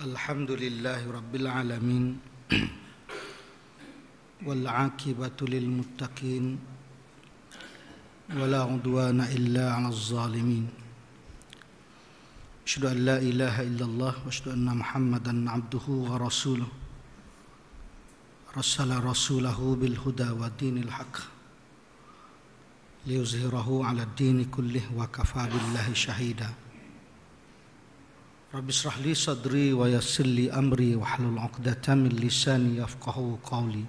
الحمد لله رب العالمين والعاقبة للمتقين ولا عدوان إلا على الظالمين أشهد أن لا إله إلا الله وأشهد أن محمدا عبده ورسوله رسل رسوله بالهدى ودين الحق ليظهره على الدين كله وكفى بالله شهيدا رب اشرح لي صدري ويسر لي أمري واحلل عقدة من لساني يفقه قولي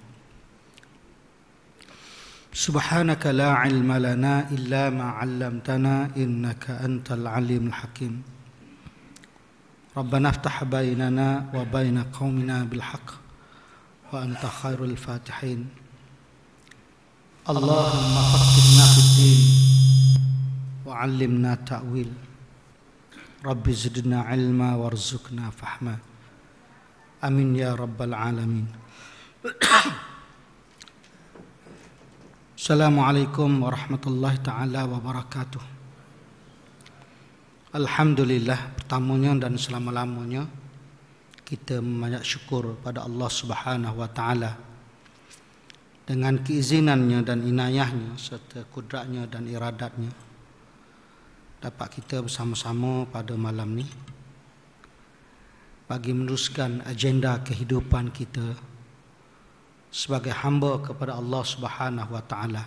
سبحانك لا علم لنا إلا ما علمتنا إنك أنت العليم الحكيم ربنا افتح بيننا وبين قومنا بالحق وأنت خير الفاتحين اللهم فقهنا في الدين وعلمنا التأويل Rabbi zidna ilma warzukna fahma Amin ya rabbal alamin Assalamualaikum warahmatullahi ta'ala wabarakatuh Alhamdulillah pertamanya dan selama-lamanya Kita banyak syukur pada Allah subhanahu wa ta'ala Dengan keizinannya dan inayahnya Serta kudratnya dan iradatnya dapat kita bersama-sama pada malam ni bagi meneruskan agenda kehidupan kita sebagai hamba kepada Allah Subhanahu Wa Taala.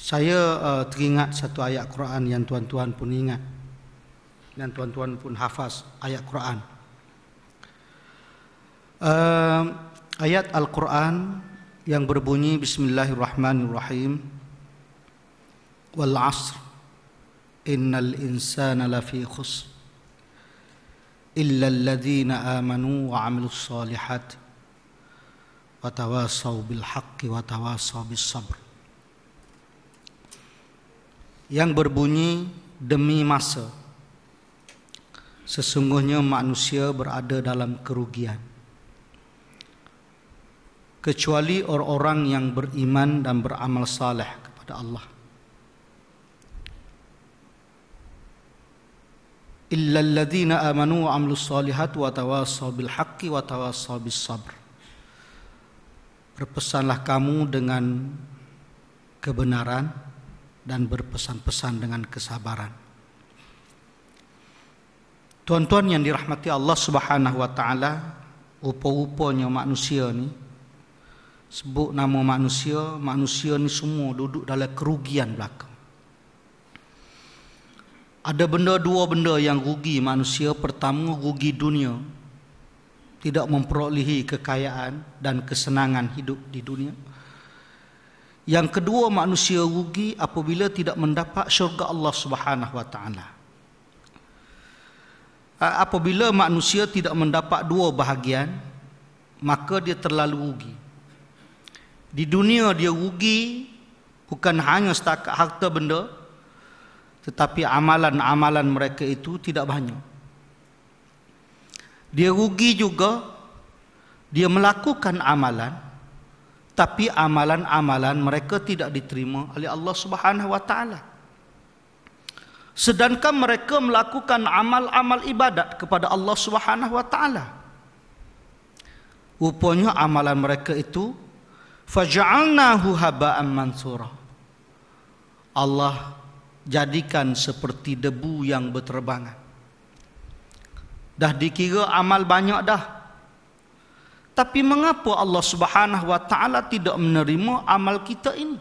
Saya uh, teringat satu ayat Quran yang tuan-tuan pun ingat dan tuan-tuan pun hafaz ayat Quran. Uh, ayat Al-Quran yang berbunyi Bismillahirrahmanirrahim. والعصر إن الإنسان لفي خسر إلا الذين آمنوا وعملوا الصالحات وتواصوا بالحق وتواصوا بالصبر yang berbunyi demi masa sesungguhnya manusia berada dalam kerugian kecuali orang-orang yang beriman dan beramal saleh kepada Allah إلا الذين آمنوا وعملوا الصالحات وتواصوا بالحق وتواصوا sabr. Berpesanlah kamu dengan kebenaran dan berpesan-pesan dengan kesabaran. Tuan-tuan yang dirahmati Allah Subhanahu wa taala, upo-uponyo manusia ni sebut nama manusia, manusia ni semua duduk dalam kerugian belaka. Ada benda dua benda yang rugi manusia Pertama rugi dunia Tidak memperolehi kekayaan dan kesenangan hidup di dunia Yang kedua manusia rugi apabila tidak mendapat syurga Allah subhanahu wa ta'ala Apabila manusia tidak mendapat dua bahagian Maka dia terlalu rugi Di dunia dia rugi Bukan hanya setakat harta benda tetapi amalan-amalan mereka itu tidak banyak. Dia rugi juga dia melakukan amalan tapi amalan-amalan mereka tidak diterima oleh Allah Subhanahu wa Sedangkan mereka melakukan amal-amal ibadat kepada Allah Subhanahu wa taala. Rupanya amalan mereka itu faj'alnahu haba'an mansura. Allah jadikan seperti debu yang berterbangan. Dah dikira amal banyak dah. Tapi mengapa Allah Subhanahu wa taala tidak menerima amal kita ini?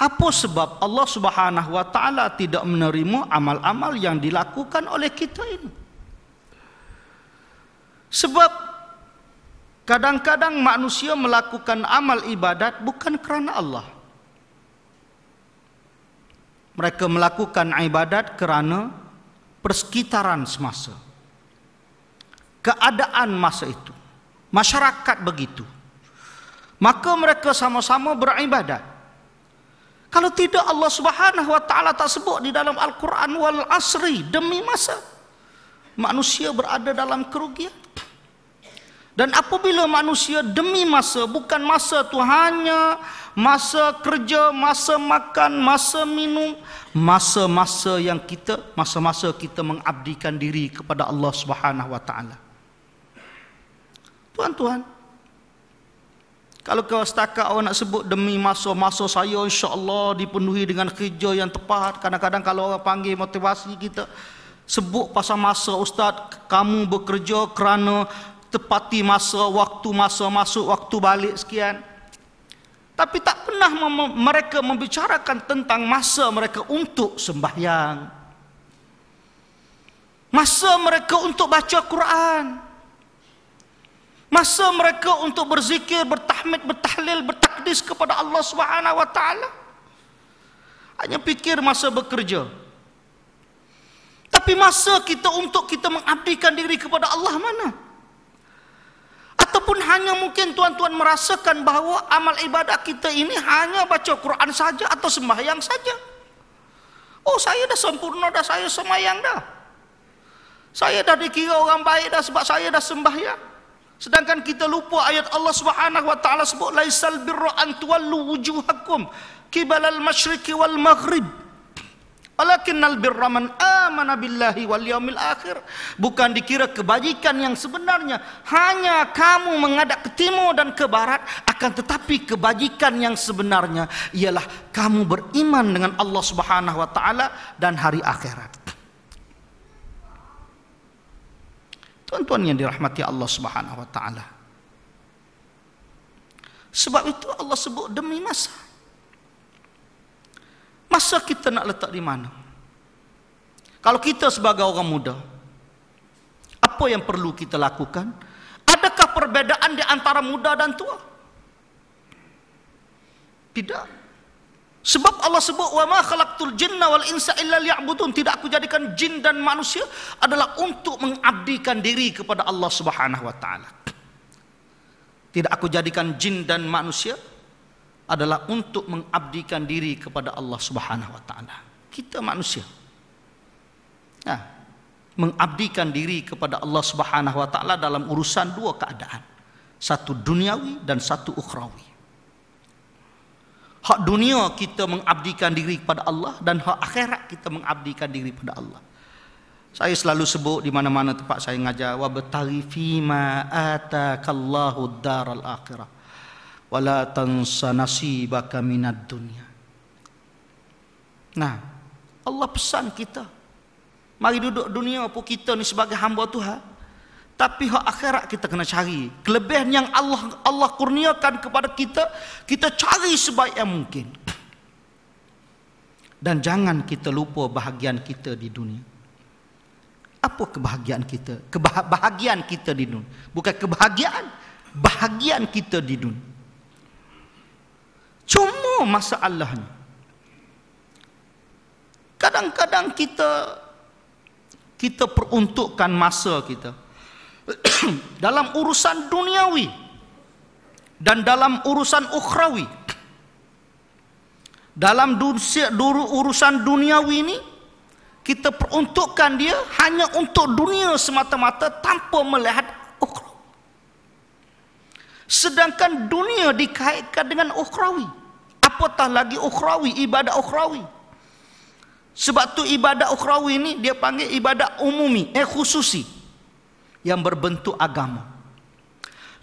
Apa sebab Allah Subhanahu wa taala tidak menerima amal-amal yang dilakukan oleh kita ini? Sebab kadang-kadang manusia melakukan amal ibadat bukan kerana Allah mereka melakukan ibadat kerana persekitaran semasa keadaan masa itu masyarakat begitu maka mereka sama-sama beribadat kalau tidak Allah Subhanahu wa taala tak sebut di dalam al-Quran wal asri demi masa manusia berada dalam kerugian dan apabila manusia demi masa, bukan masa tu hanya masa kerja, masa makan, masa minum, masa-masa yang kita, masa-masa kita mengabdikan diri kepada Allah Subhanahu Wa Taala. Tuan-tuan, kalau kau setakat awak nak sebut demi masa-masa saya insya-Allah dipenuhi dengan kerja yang tepat, kadang-kadang kalau orang panggil motivasi kita sebut pasal masa ustaz, kamu bekerja kerana tepati masa waktu masa masuk waktu balik sekian tapi tak pernah mem- mereka membicarakan tentang masa mereka untuk sembahyang masa mereka untuk baca Quran masa mereka untuk berzikir bertahmid bertahlil bertakdis kepada Allah Subhanahu wa taala hanya fikir masa bekerja tapi masa kita untuk kita mengabdikan diri kepada Allah mana? ataupun hanya mungkin tuan-tuan merasakan bahawa amal ibadah kita ini hanya baca Quran saja atau sembahyang saja. Oh, saya dah sempurna dah saya sembahyang dah. Saya dah dikira orang baik dah sebab saya dah sembahyang. Sedangkan kita lupa ayat Allah Subhanahu wa taala sebut laisal birra an tuwallu wujuhakum kibalal masyriqi wal maghrib. Walakinnal birra man amana billahi wal yaumil akhir. Bukan dikira kebajikan yang sebenarnya. Hanya kamu mengadap ke timur dan ke barat akan tetapi kebajikan yang sebenarnya ialah kamu beriman dengan Allah Subhanahu wa taala dan hari akhirat. Tuan-tuan yang dirahmati Allah Subhanahu wa taala. Sebab itu Allah sebut demi masa. Masa kita nak letak di mana? Kalau kita sebagai orang muda, apa yang perlu kita lakukan? Adakah perbedaan di antara muda dan tua? Tidak. Sebab Allah sebut wa ma khalaqtul jinna wal insa illa liya'budun, tidak aku jadikan jin dan manusia adalah untuk mengabdikan diri kepada Allah Subhanahu wa taala. Tidak aku jadikan jin dan manusia adalah untuk mengabdikan diri kepada Allah Subhanahu wa taala. Kita manusia. Nah, ya. mengabdikan diri kepada Allah Subhanahu wa taala dalam urusan dua keadaan. Satu duniawi dan satu ukhrawi. Hak dunia kita mengabdikan diri kepada Allah dan hak akhirat kita mengabdikan diri kepada Allah. Saya selalu sebut di mana-mana tempat saya ngajar wa batari fima ataakallahu daral akhirah wala tansa nasibaka minad dunya nah Allah pesan kita mari duduk dunia apa kita ni sebagai hamba Tuhan tapi hak akhirat kita kena cari kelebihan yang Allah Allah kurniakan kepada kita kita cari sebaik yang mungkin dan jangan kita lupa bahagian kita di dunia apa kebahagiaan kita kebahagiaan kita di dunia bukan kebahagiaan bahagian kita di dunia Cuma masalahnya Kadang-kadang kita Kita peruntukkan masa kita Dalam urusan duniawi Dan dalam urusan ukhrawi Dalam dunia, duru, urusan duniawi ini Kita peruntukkan dia Hanya untuk dunia semata-mata Tanpa melihat ukhrawi Sedangkan dunia dikaitkan dengan ukhrawi apatah lagi ukhrawi, ibadah ukhrawi. Sebab tu ibadah ukhrawi ini dia panggil ibadah umumi, eh khususi. Yang berbentuk agama.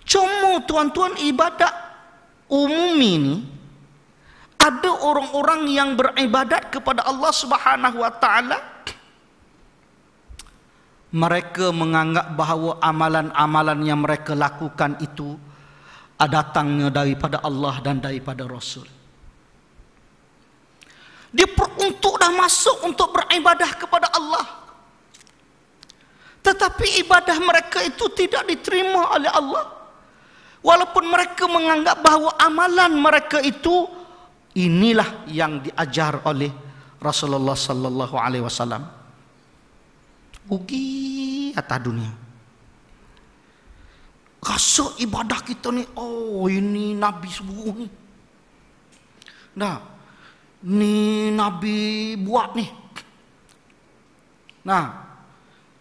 Cuma tuan-tuan ibadah umumi ni, ada orang-orang yang beribadat kepada Allah Subhanahu wa taala mereka menganggap bahawa amalan-amalan yang mereka lakukan itu datangnya daripada Allah dan daripada Rasul dia peruntuk dah masuk untuk beribadah kepada Allah tetapi ibadah mereka itu tidak diterima oleh Allah walaupun mereka menganggap bahawa amalan mereka itu inilah yang diajar oleh Rasulullah sallallahu alaihi wasallam Ugi atas dunia rasa ibadah kita ni oh ini nabi sungguh ni nah ni Nabi buat ni. Nah,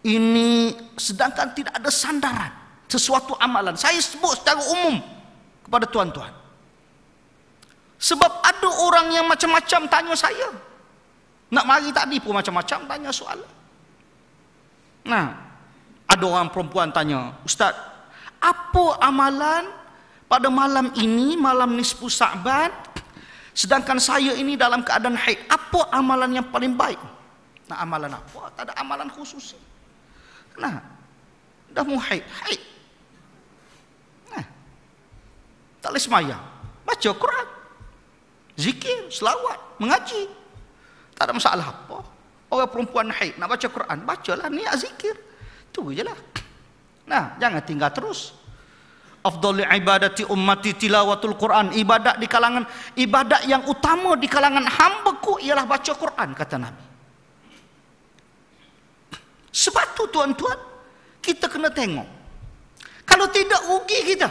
ini sedangkan tidak ada sandaran sesuatu amalan. Saya sebut secara umum kepada tuan-tuan. Sebab ada orang yang macam-macam tanya saya. Nak mari tadi pun macam-macam tanya soalan. Nah, ada orang perempuan tanya, Ustaz, apa amalan pada malam ini, malam nisfu Sa'ban, Sedangkan saya ini dalam keadaan haid, apa amalan yang paling baik? Nah, amalan apa? Tak ada amalan khusus. Nah, dah mu haid, haid. Nah, tak boleh semayang. Baca Quran. Zikir, selawat, mengaji. Tak ada masalah apa. Orang perempuan haid nak baca Quran, bacalah niat zikir. Itu je lah. Nah, jangan tinggal terus afdhalu ibadati ummati tilawatul Quran ibadat di kalangan ibadat yang utama di kalangan hamba-ku ialah baca Quran kata Nabi Sebab tu tuan-tuan kita kena tengok kalau tidak rugi kita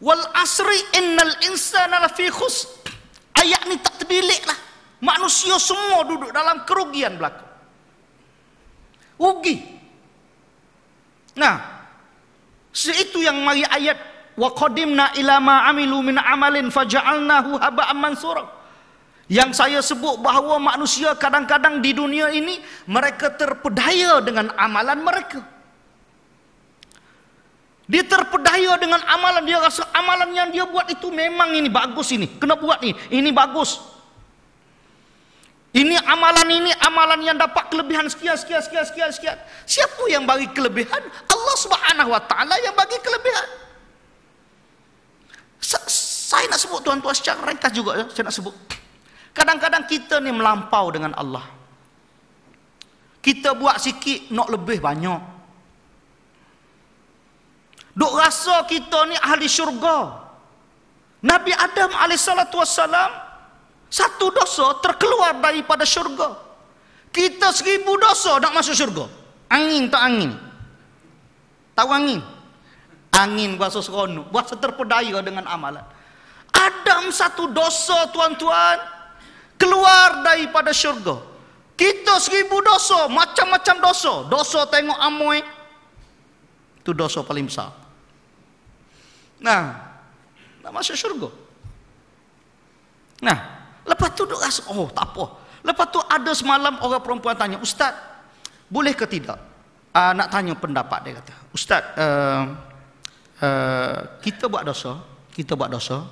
wal asri innal insana lafi khus ayat ni tak terbilik lah manusia semua duduk dalam kerugian belakang rugi nah Seitu yang mari ayat wa qadimna ila ma amilu min amalin faja'alnahu haba'an amansur Yang saya sebut bahawa manusia kadang-kadang di dunia ini mereka terpedaya dengan amalan mereka. Dia terpedaya dengan amalan dia rasa amalan yang dia buat itu memang ini bagus ini kena buat ni ini bagus ini amalan ini amalan yang dapat kelebihan sekian sekian sekian sekian sekian. Siapa yang bagi kelebihan? Allah Subhanahu wa taala yang bagi kelebihan. Saya nak sebut tuan-tuan secara ringkas juga ya, saya nak sebut. Kadang-kadang kita ni melampau dengan Allah. Kita buat sikit nak lebih banyak. Duk rasa kita ni ahli syurga. Nabi Adam alaihi salatu wasalam satu dosa terkeluar daripada syurga. Kita seribu dosa nak masuk syurga. Angin tak angin. Tahu angin? Angin kuasa seronok. Kuasa terpedaya dengan amalan. Adam satu dosa tuan-tuan. Keluar daripada syurga. Kita seribu dosa. Macam-macam dosa. Dosa tengok amoy. Itu dosa paling besar. Nah. Nak masuk syurga. Nah. Lepas tu dia rasa, oh tak apa. Lepas tu ada semalam orang perempuan tanya, Ustaz, boleh ke tidak? Uh, nak tanya pendapat dia kata. Ustaz, uh, uh, kita buat dosa, kita buat dosa.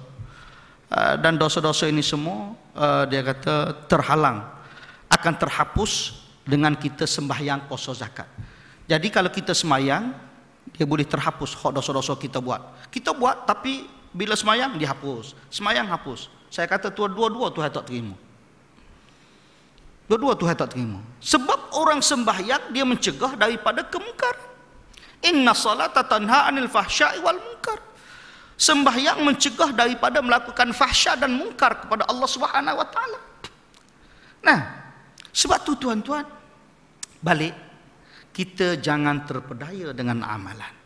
Uh, dan dosa-dosa ini semua, uh, dia kata terhalang. Akan terhapus dengan kita sembahyang kosa zakat. Jadi kalau kita sembahyang dia boleh terhapus hak dosa-dosa kita buat. Kita buat tapi bila semayang dihapus. Semayang Semayang, hapus. Saya kata dua-dua Tuhan tak terima. Dua-dua Tuhan tak terima. Sebab orang sembahyang dia mencegah daripada kemungkar. Inna salata tanha anil fahsyai wal mungkar. Sembahyang mencegah daripada melakukan fahsyah dan mungkar kepada Allah Subhanahu wa taala. Nah, sebab tu tuan-tuan balik kita jangan terpedaya dengan amalan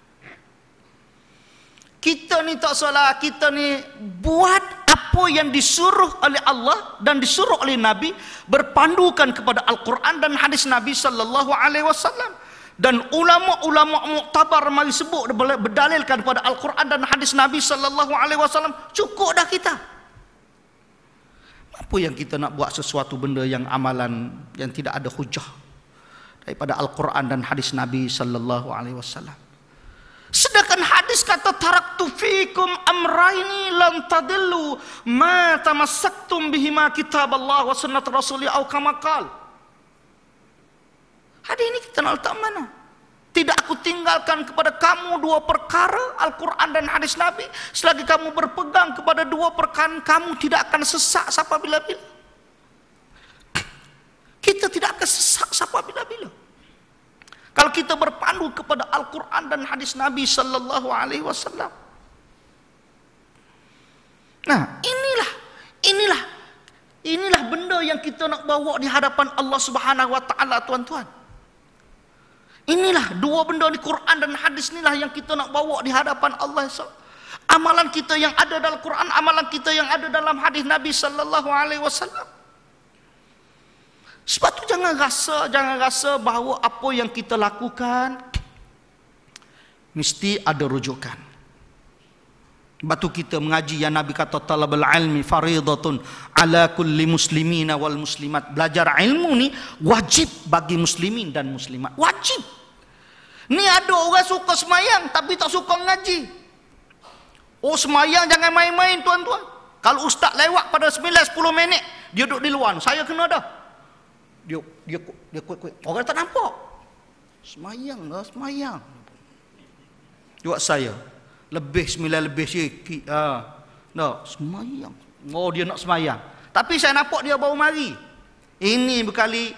kita ni tak salah kita ni buat apa yang disuruh oleh Allah dan disuruh oleh Nabi berpandukan kepada Al-Quran dan hadis Nabi sallallahu alaihi wasallam dan ulama-ulama muktabar mari sebut berdalilkan kepada Al-Quran dan hadis Nabi sallallahu alaihi wasallam cukup dah kita apa yang kita nak buat sesuatu benda yang amalan yang tidak ada hujah daripada Al-Quran dan hadis Nabi sallallahu alaihi wasallam Sedangkan hadis kata taraktu fikum amraini lam tadillu ma tamassaktum bihima kitab Allah wa sunnat rasuli au kama qal. Hadis ini kita nak tak mana? Tidak aku tinggalkan kepada kamu dua perkara Al-Quran dan hadis Nabi Selagi kamu berpegang kepada dua perkara Kamu tidak akan sesak siapa bila-bila Kita tidak akan sesak siapa bila-bila kalau kita berpandu kepada Al-Quran dan hadis Nabi sallallahu alaihi wasallam. Nah, inilah inilah inilah benda yang kita nak bawa di hadapan Allah Subhanahu wa taala tuan-tuan. Inilah dua benda di Quran dan hadis inilah yang kita nak bawa di hadapan Allah. Amalan kita yang ada dalam Quran, amalan kita yang ada dalam hadis Nabi sallallahu alaihi wasallam. Sebab tu jangan rasa, jangan rasa bahawa apa yang kita lakukan mesti ada rujukan. Batu kita mengaji yang Nabi kata talabul ilmi faridatun ala kulli muslimin wal muslimat. Belajar ilmu ni wajib bagi muslimin dan muslimat. Wajib. Ni ada orang suka semayang tapi tak suka mengaji. Oh semayang jangan main-main tuan-tuan. Kalau ustaz lewat pada 9-10 minit, dia duduk di luar. Saya kena dah dia dia dia kuat-kuat. Orang tak nampak. Semayanglah, semayang. Juga saya lebih sembilan lebih sikit ha. No, semayang. Oh dia nak semayang. Tapi saya nampak dia bawa mari. Ini berkali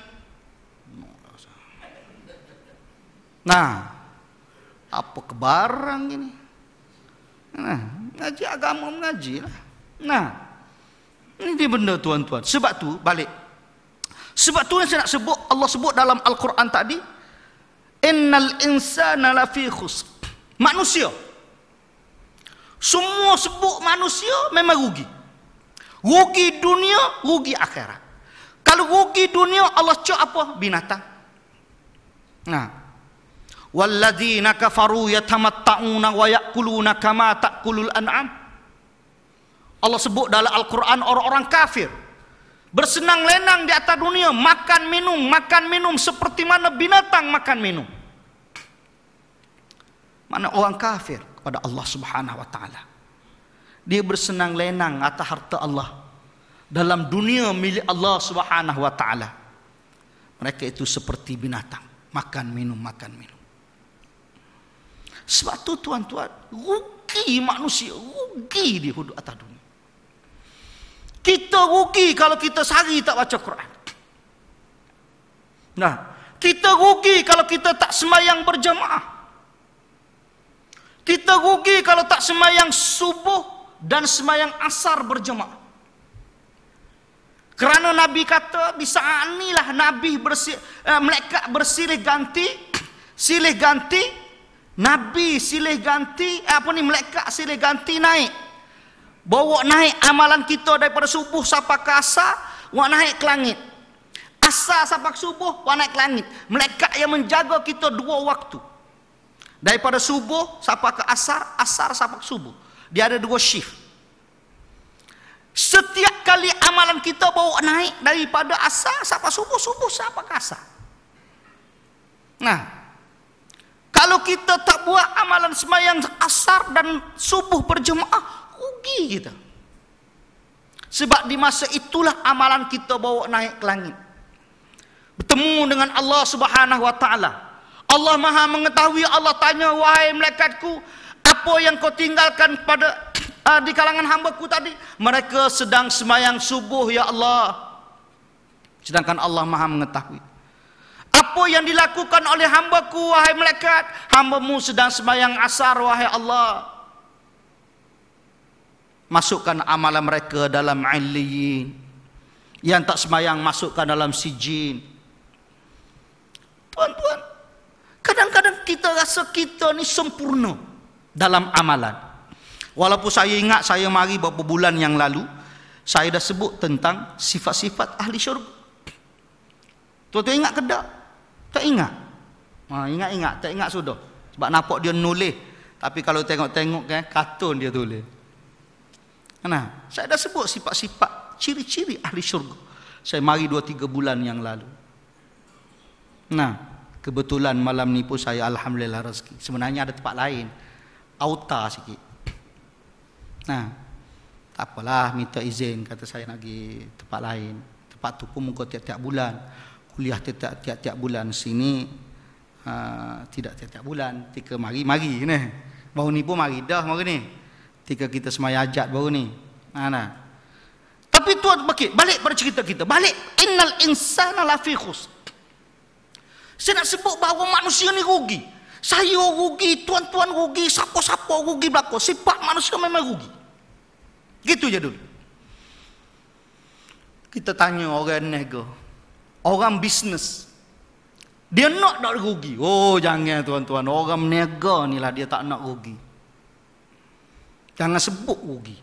Nah. Apa kebarang ini? Nah, ngaji agama mengajilah. Nah. Ini benda tuan-tuan. Sebab tu balik sebab tu yang saya nak sebut Allah sebut dalam Al-Quran tadi innal insana lafi khusr. Manusia semua sebut manusia memang rugi. Rugi dunia, rugi akhirat. Kalau rugi dunia Allah cakap apa? Binatang. Nah. Walladzina kafaru yatamatta'una wa ya'kuluna kama ta'kulul an'am. Allah sebut dalam Al-Quran orang-orang kafir bersenang lenang di atas dunia makan minum makan minum seperti mana binatang makan minum mana orang kafir kepada Allah Subhanahu wa taala dia bersenang lenang atas harta Allah dalam dunia milik Allah Subhanahu wa taala mereka itu seperti binatang makan minum makan minum sebab tu tuan-tuan rugi manusia rugi di hidup atas dunia kita rugi kalau kita sehari tak baca Quran. Nah, kita rugi kalau kita tak semayang berjemaah. Kita rugi kalau tak semayang subuh dan semayang asar berjemaah. Kerana Nabi kata, bisa anilah Nabi bersih, eh, mereka bersilih ganti, silih ganti, Nabi silih ganti, eh, apa ni mereka silih ganti naik bawa naik amalan kita daripada subuh sampai ke asar wa naik ke langit asar sampai ke subuh wa naik ke langit malaikat yang menjaga kita dua waktu daripada subuh sampai ke asar asar sampai ke subuh dia ada dua shift setiap kali amalan kita bawa naik daripada asar sampai subuh subuh sampai ke asar nah kalau kita tak buat amalan semayang asar dan subuh berjemaah rugi kita sebab di masa itulah amalan kita bawa naik ke langit bertemu dengan Allah subhanahu wa ta'ala Allah maha mengetahui Allah tanya wahai malaikatku apa yang kau tinggalkan pada uh, di kalangan hamba ku tadi mereka sedang semayang subuh ya Allah sedangkan Allah maha mengetahui apa yang dilakukan oleh hamba ku wahai malaikat mu sedang semayang asar wahai Allah masukkan amalan mereka dalam illiyin yang tak semayang masukkan dalam sijin tuan-tuan kadang-kadang kita rasa kita ni sempurna dalam amalan walaupun saya ingat saya mari beberapa bulan yang lalu saya dah sebut tentang sifat-sifat ahli syurga tuan-tuan ingat ke tak? tak ingat? Ha, ingat-ingat, tak ingat sudah sebab nampak dia nulis tapi kalau tengok-tengok kan, kartun dia tulis Nah, saya dah sebut sifat-sifat ciri-ciri ahli syurga. Saya mari 2-3 bulan yang lalu. Nah, kebetulan malam ni pun saya alhamdulillah rezeki. Sebenarnya ada tempat lain. Auta sikit. Nah, tak apalah minta izin kata saya nak pergi tempat lain. Tempat tu pun muka tiap-tiap bulan. Kuliah tiap-tiap bulan sini. Uh, tidak tiap-tiap bulan. Tiga mari, mari. Baru ni pun mari dah, mari ni. Ketika kita semaya ajat baru ni. Mana? Tapi tuan okay, balik pada cerita kita. Balik innal insana lafi Saya nak sebut bahawa manusia ni rugi. Saya rugi, tuan-tuan rugi, siapa-siapa rugi belakang. Sifat manusia memang rugi. Gitu je dulu. Kita tanya orang nego. Orang bisnes. Dia nak tak rugi. Oh jangan tuan-tuan. Orang nego ni lah dia tak nak rugi. Jangan sebut rugi.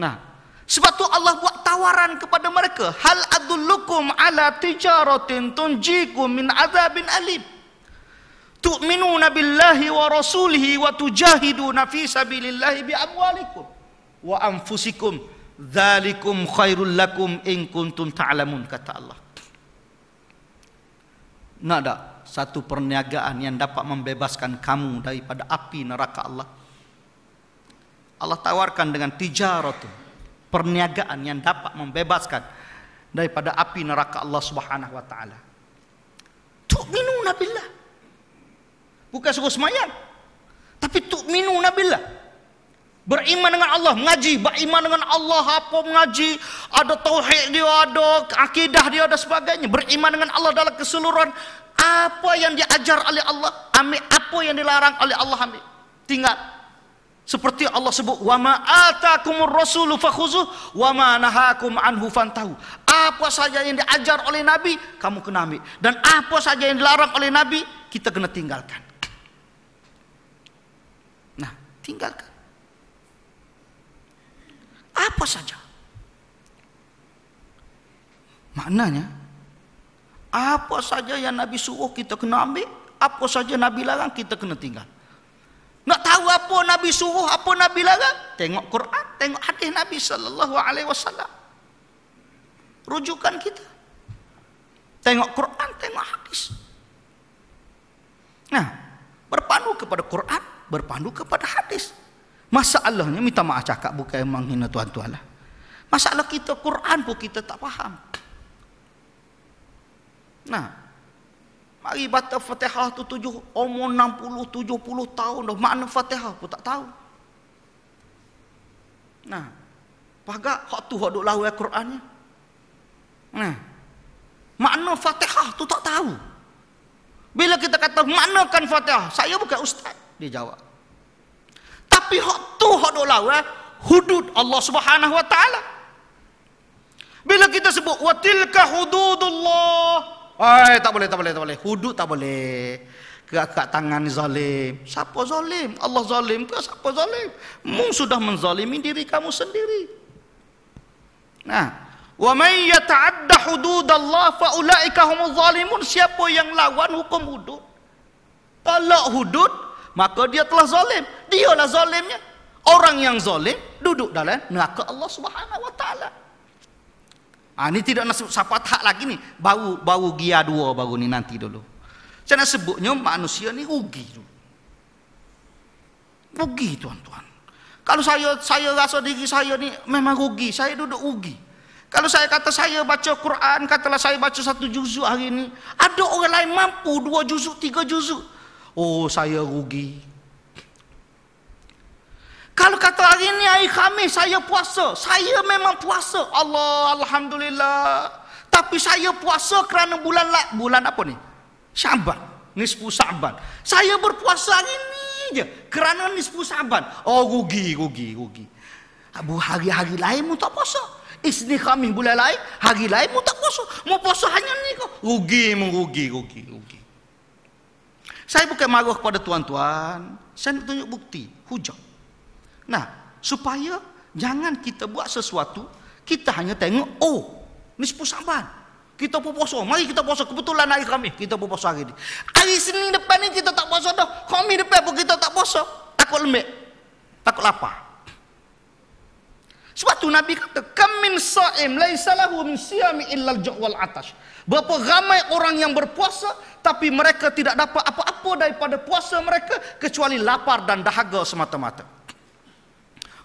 Nah, sebab tu Allah buat tawaran kepada mereka, hal adullukum ala tijaratin tunjikum min azabin alim. Tu'minuna billahi wa rasulihi wa tujahiduna fi sabilillahi bi amwalikum wa anfusikum dzalikum khairul lakum in kuntum ta'lamun kata Allah. Nada satu perniagaan yang dapat membebaskan kamu daripada api neraka Allah. Allah tawarkan dengan tijarat perniagaan yang dapat membebaskan daripada api neraka Allah Subhanahu wa taala. Tu'minu billah. Bukan suruh semayan. Tapi tu'minu billah. Beriman dengan Allah, mengaji, beriman dengan Allah apa mengaji, ada tauhid dia, ada akidah dia ada sebagainya. Beriman dengan Allah dalam keseluruhan apa yang diajar oleh Allah, ambil apa yang dilarang oleh Allah, ambil. Tinggal seperti Allah sebut wa ma atakumur rasul fakhuzu wa ma nahakum anhu fantahu. Apa saja yang diajar oleh nabi kamu kena ambil dan apa saja yang dilarang oleh nabi kita kena tinggalkan. Nah, tinggalkan. Apa saja. Maknanya apa saja yang nabi suruh kita kena ambil, apa saja nabi larang kita kena tinggalkan. Nak tahu apa Nabi suruh, apa Nabi larang? Tengok Quran, tengok hadis Nabi sallallahu alaihi wasallam. Rujukan kita. Tengok Quran, tengok hadis. Nah, berpandu kepada Quran, berpandu kepada hadis. Masalahnya minta maaf cakap bukan menghina tuan-tuan lah. Masalah kita Quran pun kita tak faham. Nah, Mari baca fatihah tu tujuh Umur 60, 70 tahun dah Makna fatihah pun tak tahu Nah Pagak, hak tu hak duk lawai Quran ni Nah Makna fatihah tu tak tahu Bila kita kata maknakan fatihah Saya bukan ustaz Dia jawab Tapi hak tu hak duk lawai Hudud Allah subhanahu wa ta'ala Bila kita sebut Wa tilka hududullah Hai, tak boleh, tak boleh, tak boleh. Hudud tak boleh. Gerak-gerak tangan zalim. Siapa zalim? Allah zalim ke siapa zalim? Mu sudah menzalimi diri kamu sendiri. Nah, wa may yata'adda hududallah fa ulaika humuz zalimun. Siapa yang lawan hukum hudud? Tolak hudud, maka dia telah zalim. Dialah zalimnya. Orang yang zalim duduk dalam neraka Allah Subhanahu wa taala. Ha, ah, ini tidak nasib siapa tak lagi ni. Bau bau gia dua baru ni nanti dulu. Saya nak sebutnya manusia ni rugi tu. Rugi tuan-tuan. Kalau saya saya rasa diri saya ni memang rugi. Saya duduk rugi. Kalau saya kata saya baca Quran, katalah saya baca satu juzuk hari ini. Ada orang lain mampu dua juzuk, tiga juzuk. Oh saya rugi. Kalau kata hari ini hari Khamis saya puasa. Saya memang puasa. Allah alhamdulillah. Tapi saya puasa kerana bulan bulan apa ni? Syaban. Nisfu Syaban. Saya berpuasa hari ini je kerana nisfu Syaban. Oh rugi rugi rugi. Abu hari-hari lain mu tak puasa. Isni Khamis bulan lain, hari lain mu tak puasa. Mu puasa hanya ni kau. Rugi mu rugi rugi rugi. Saya bukan marah kepada tuan-tuan. Saya nak tunjuk bukti. Hujah. Nah, supaya jangan kita buat sesuatu, kita hanya tengok, oh, ni sepuluh saban. Kita pun puasa. Mari kita puasa. Kebetulan hari kami, kita pun puasa hari ini. Hari Senin depan ni kita tak puasa dah. Kami depan pun kita tak puasa. Takut lembek Takut lapar. Sebab tu Nabi kata, kamin min sa'im laisalahu min siyami illal jawal atas. Berapa ramai orang yang berpuasa, tapi mereka tidak dapat apa-apa daripada puasa mereka, kecuali lapar dan dahaga semata-mata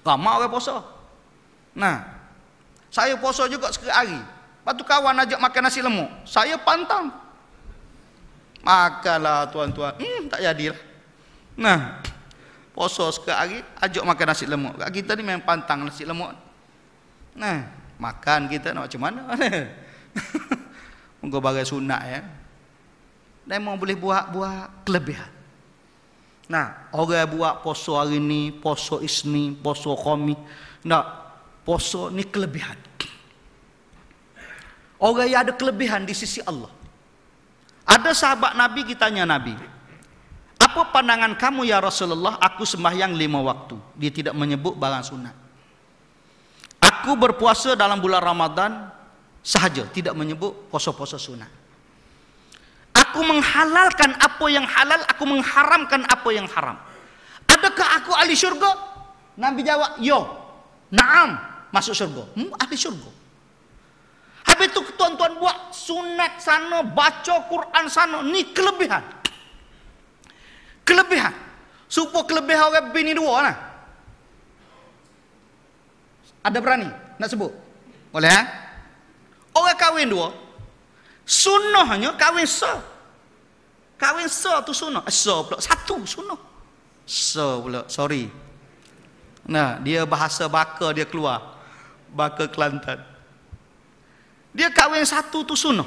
lama orang puasa. Nah. Saya puasa juga sekali. Lepas tu kawan ajak makan nasi lemak. Saya pantang. Makanlah tuan-tuan. Hmm, tak jadilah. Nah. Puasa sekali ajak makan nasi lemak. Kat kita ni memang pantang nasi lemak. Nah, makan kita nak macam mana? Monggo bagai sunat ya. Dan mau boleh buat buat kelebihan. Nah, orang buat poso hari ni, poso isni, poso khomi. Nah, poso ni kelebihan. Orang yang ada kelebihan di sisi Allah. Ada sahabat Nabi, kita tanya Nabi. Apa pandangan kamu ya Rasulullah, aku sembahyang lima waktu. Dia tidak menyebut barang sunat. Aku berpuasa dalam bulan Ramadan sahaja, tidak menyebut poso-poso sunat aku menghalalkan apa yang halal aku mengharamkan apa yang haram adakah aku ahli syurga Nabi jawab yo naam masuk syurga hmm, ahli syurga habis itu tuan-tuan buat sunat sana baca Quran sana ni kelebihan kelebihan supaya kelebihan orang bini dua lah ada berani nak sebut boleh ha? orang kahwin dua sunnahnya kahwin sah Kawin so tu sunnah. Eh, so pula satu sunnah. So pula sorry. Nah, dia bahasa baka dia keluar. Baka Kelantan. Dia kawin satu tu sunnah.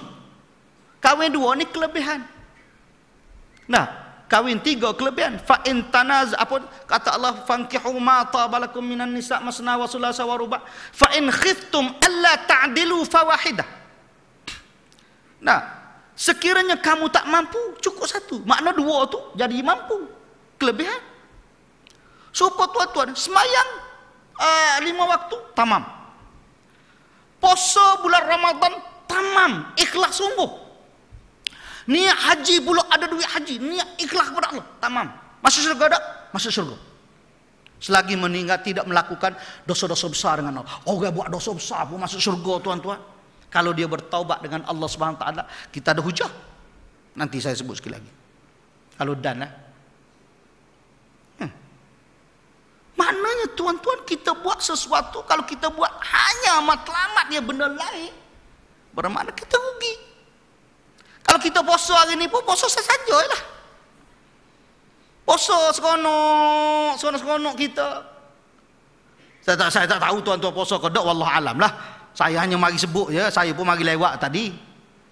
Kawin dua ni kelebihan. Nah, kawin tiga kelebihan. Fa in tanaz apa kata Allah fankihu ma tabalakum minan nisa masna wa sulasa wa ruba. Fa in khiftum alla ta'dilu fa wahidah. Nah, Sekiranya kamu tak mampu, cukup satu. Makna dua tu jadi mampu. Kelebihan. Supaya so, tuan-tuan, semayang uh, lima waktu, tamam. poso bulan Ramadhan tamam. Ikhlas sungguh. Niat haji pula ada duit haji. Niat ikhlas kepada Allah, tamam. Masuk syurga tak? Masuk syurga. Selagi meninggal tidak melakukan dosa-dosa besar dengan Allah. Orang buat dosa besar pun masuk syurga tuan-tuan kalau dia bertaubat dengan Allah Subhanahu taala kita ada hujah nanti saya sebut sekali lagi kalau dan lah Maknanya tuan-tuan kita buat sesuatu kalau kita buat hanya matlamat dia benda lain bermakna kita rugi. Kalau kita poso hari ni pun puasa saja lah. Poso seronok, seronok-seronok kita. Saya tak, saya tak tahu tuan-tuan poso ke tak, wallah alam lah saya hanya mari sebut ya saya pun mari lewat tadi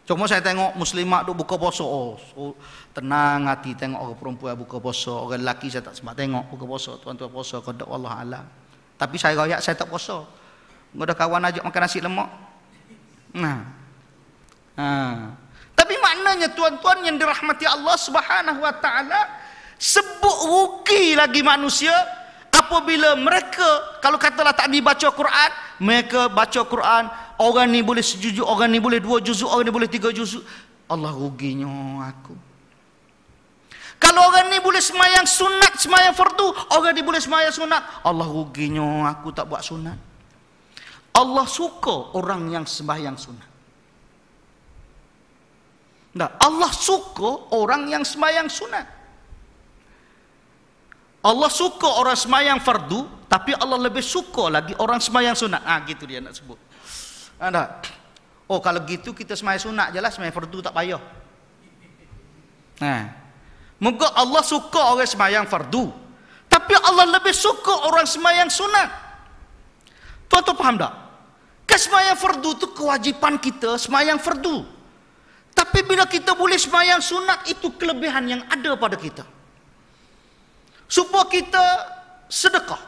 cuma saya tengok muslimat duk buka poso oh, oh, tenang hati tengok orang perempuan buka poso orang lelaki saya tak sempat tengok buka poso tuan-tuan puasa kodok Allah alam tapi saya royak saya tak puasa ngoda kawan ajak makan nasi lemak nah ha tapi maknanya tuan-tuan yang dirahmati Allah Subhanahu wa taala sebut rugi lagi manusia apabila mereka kalau katalah tak dibaca Quran mereka baca Quran orang ni boleh sejujuk orang ni boleh dua juzuk orang ni boleh tiga juzuk Allah ruginya aku kalau orang ni boleh semayang sunat semayang fardu orang ni boleh semayang sunat Allah ruginya aku tak buat sunat Allah suka orang yang sembahyang sunat Nah, Allah suka orang yang semayang sunat. Allah suka orang semayang fardu tapi Allah lebih suka lagi orang semayang sunat ah ha, gitu dia nak sebut ada oh kalau gitu kita semayang sunat je lah semayang fardu tak payah nah ha. Moga Allah suka orang semayang fardu tapi Allah lebih suka orang semayang sunat tuan-tuan faham tak Kesemayang kan fardu tu kewajipan kita semayang fardu. Tapi bila kita boleh semayang sunat itu kelebihan yang ada pada kita supaya kita sedekah.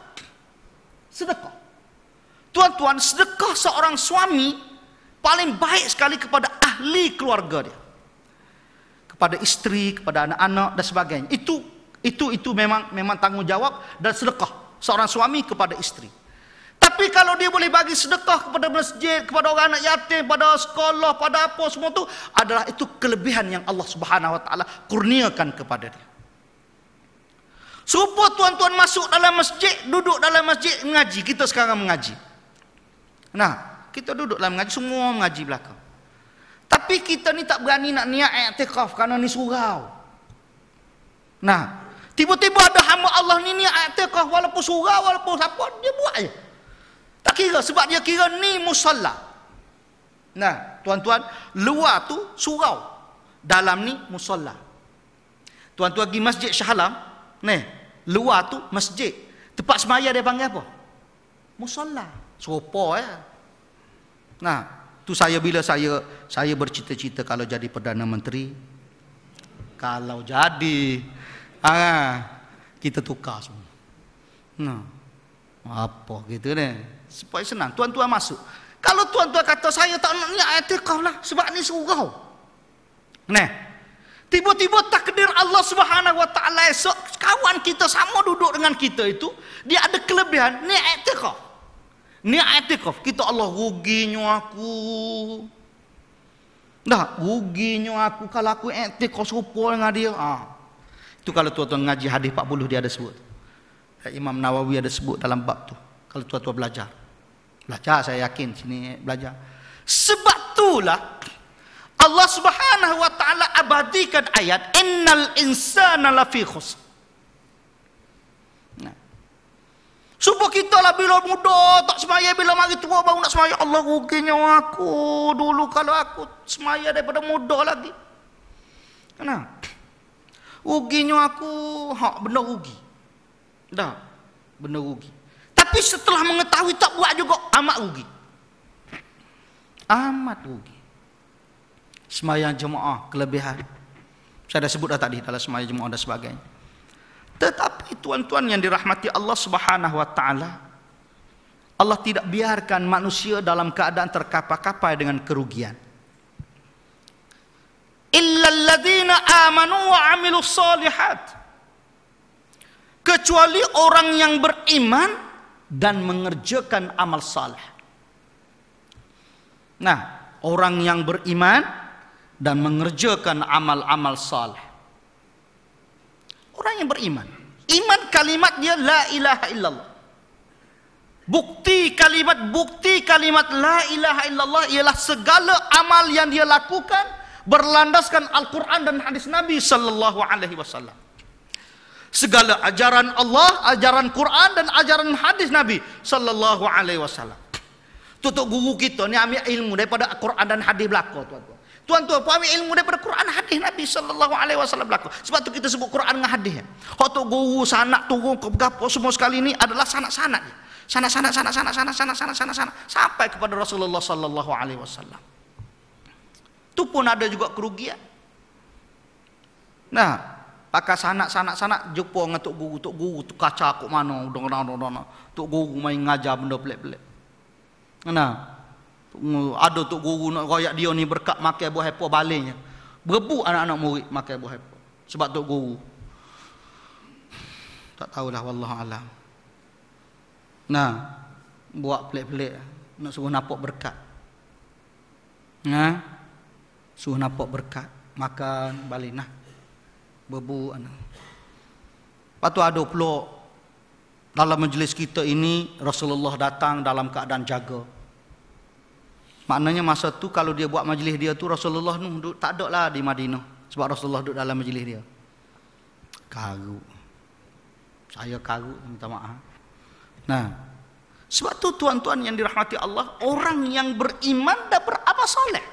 Sedekah. Tuan-tuan, sedekah seorang suami paling baik sekali kepada ahli keluarga dia. Kepada isteri, kepada anak-anak dan sebagainya. Itu itu itu memang memang tanggungjawab dan sedekah seorang suami kepada isteri. Tapi kalau dia boleh bagi sedekah kepada masjid, kepada orang anak yatim, kepada sekolah, pada apa semua tu adalah itu kelebihan yang Allah Subhanahu Wa Taala kurniakan kepada dia. Serupa tuan-tuan masuk dalam masjid, duduk dalam masjid mengaji. Kita sekarang mengaji. Nah, kita duduk dalam mengaji, semua mengaji belakang. Tapi kita ni tak berani nak niat i'tikaf kerana ni surau. Nah, tiba-tiba ada hamba Allah ni niat i'tikaf walaupun surau, walaupun siapa, dia buat je. Tak kira sebab dia kira ni musalla. Nah, tuan-tuan, luar tu surau. Dalam ni musalla. Tuan-tuan pergi masjid Shah ni luar tu masjid tempat semaya dia panggil apa musolla serupa ya nah tu saya bila saya saya bercita-cita kalau jadi perdana menteri kalau jadi ah kita tukar semua nah apa gitu ni supaya senang tuan-tuan masuk kalau tuan-tuan kata saya tak nak niat etikaf lah sebab ni kau, Nah, Tiba-tiba takdir Allah Subhanahu wa taala esok kawan kita sama duduk dengan kita itu dia ada kelebihan ni i'tikaf. Ni i'tikaf kita Allah ruginya aku. Dah ruginya aku kalau aku i'tikaf serupa dengan dia. Ha. Itu kalau tuan-tuan ngaji hadis 40 dia ada sebut. Eh, Imam Nawawi ada sebut dalam bab tu. Kalau tuan-tuan belajar. Belajar saya yakin sini belajar. Sebab itulah Allah Subhanahu wa taala abadikan ayat innal insana lafi khusr. Nah. Subuh kita lah bila muda tak semaya bila mari tua baru nak semaya Allah ruginya aku dulu kalau aku semaya daripada muda lagi. Kenapa? Ruginya aku hak benar rugi. Dah. benda rugi. Tapi setelah mengetahui tak buat juga amat rugi. Amat rugi semayang jemaah kelebihan. Saya dah sebut dah tadi dalam semayang jemaah dan sebagainya. Tetapi tuan-tuan yang dirahmati Allah Subhanahu wa taala, Allah tidak biarkan manusia dalam keadaan terkapak kapai dengan kerugian. Illal ladzina amanu wa amilus solihat. Kecuali orang yang beriman dan mengerjakan amal saleh. Nah, orang yang beriman dan mengerjakan amal-amal saleh. Orang yang beriman, iman kalimat dia la ilaha illallah. Bukti kalimat bukti kalimat la ilaha illallah ialah segala amal yang dia lakukan berlandaskan Al-Quran dan hadis Nabi sallallahu alaihi wasallam. Segala ajaran Allah, ajaran Quran dan ajaran hadis Nabi sallallahu alaihi wasallam. Tutup guru kita ni ambil ilmu daripada Quran dan hadis belaka tuan Tuan-tuan, pahami ilmu daripada Quran hadis Nabi sallallahu alaihi wasallam berlaku. Sebab tu kita sebut Quran dengan hadis. Hak tu guru sanak turun ke gapo semua sekali ni adalah sanak-sanak. Sanak-sanak sanak-sanak sanak-sanak sanak-sanak sanak sampai kepada Rasulullah sallallahu alaihi wasallam. Tu pun ada juga kerugian. Nah, pakai sanak-sanak sanak jumpa dengan tok guru, tok guru tu kaca aku mana, dong dong dong dong. Tok guru main ngajar benda pelik-pelik. Nah, ada tok guru nak royak dia ni berkat makan buah apa balingnya berebut anak-anak murid makan buah apa sebab tok guru tak tahulah wallahu alam nah buat pelik-pelik nak suruh nampak berkat nah suruh nampak berkat makan balik nah bebu anak patu ada pula dalam majlis kita ini Rasulullah datang dalam keadaan jaga Maknanya masa tu kalau dia buat majlis dia tu Rasulullah nu duduk tak ada lah di Madinah sebab Rasulullah duduk dalam majlis dia. Karu. Saya karu minta maaf. Nah. Sebab tu tuan-tuan yang dirahmati Allah, orang yang beriman dan beramal soleh.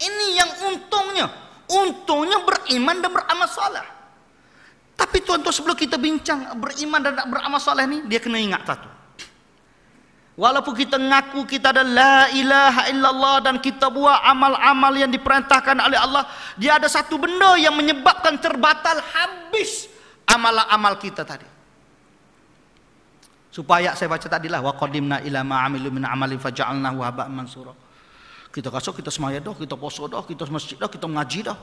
Ini yang untungnya. Untungnya beriman dan beramal soleh. Tapi tuan-tuan sebelum kita bincang beriman dan tak beramal soleh ni, dia kena ingat satu. Walaupun kita ngaku kita ada la ilaha illallah dan kita buat amal-amal yang diperintahkan oleh Allah, dia ada satu benda yang menyebabkan terbatal habis amal-amal kita tadi. Supaya saya baca tadi lah wa qadimna ila ma amilu min amalin faja'alnahu haba'an mansura. Kita rasa kita semaya dah, kita puasa dah, kita masjid dah, kita mengaji dah.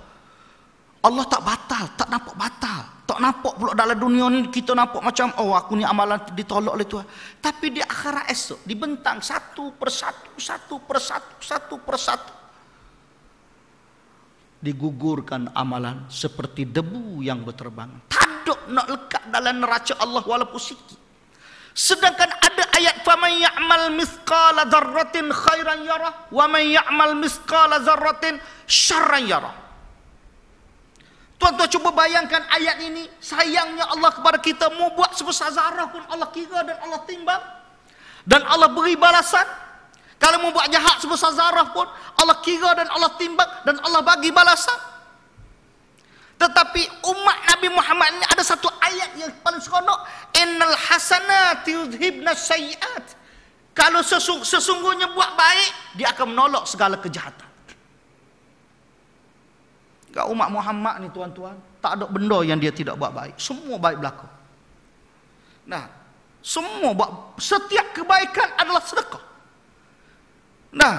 Allah tak batal, tak nampak batal. Tak nampak pula dalam dunia ni kita nampak macam oh aku ni amalan ditolak oleh Tuhan. Tapi di akhirat esok dibentang satu persatu satu persatu satu persatu digugurkan amalan seperti debu yang berterbangan. Taduk nak lekat dalam neraca Allah walaupun sikit. Sedangkan ada ayat faman ya'mal mithqala dzarratin khairan yara wa man ya'mal mithqala dzarratin syarran yara. Tuan-tuan cuba bayangkan ayat ini. Sayangnya Allah kepada kita. Mau buat sebesar zarah pun Allah kira dan Allah timbang. Dan Allah beri balasan. Kalau mau buat jahat sebesar zarah pun. Allah kira dan Allah timbang. Dan Allah bagi balasan. Tetapi umat Nabi Muhammad ini ada satu ayat yang paling seronok. Innal hasanati yudhibna sayyat. Kalau sesungguhnya buat baik, dia akan menolak segala kejahatan. Kat umat Muhammad ni tuan-tuan, tak ada benda yang dia tidak buat baik. Semua baik berlaku. Nah, semua buat setiap kebaikan adalah sedekah. Nah,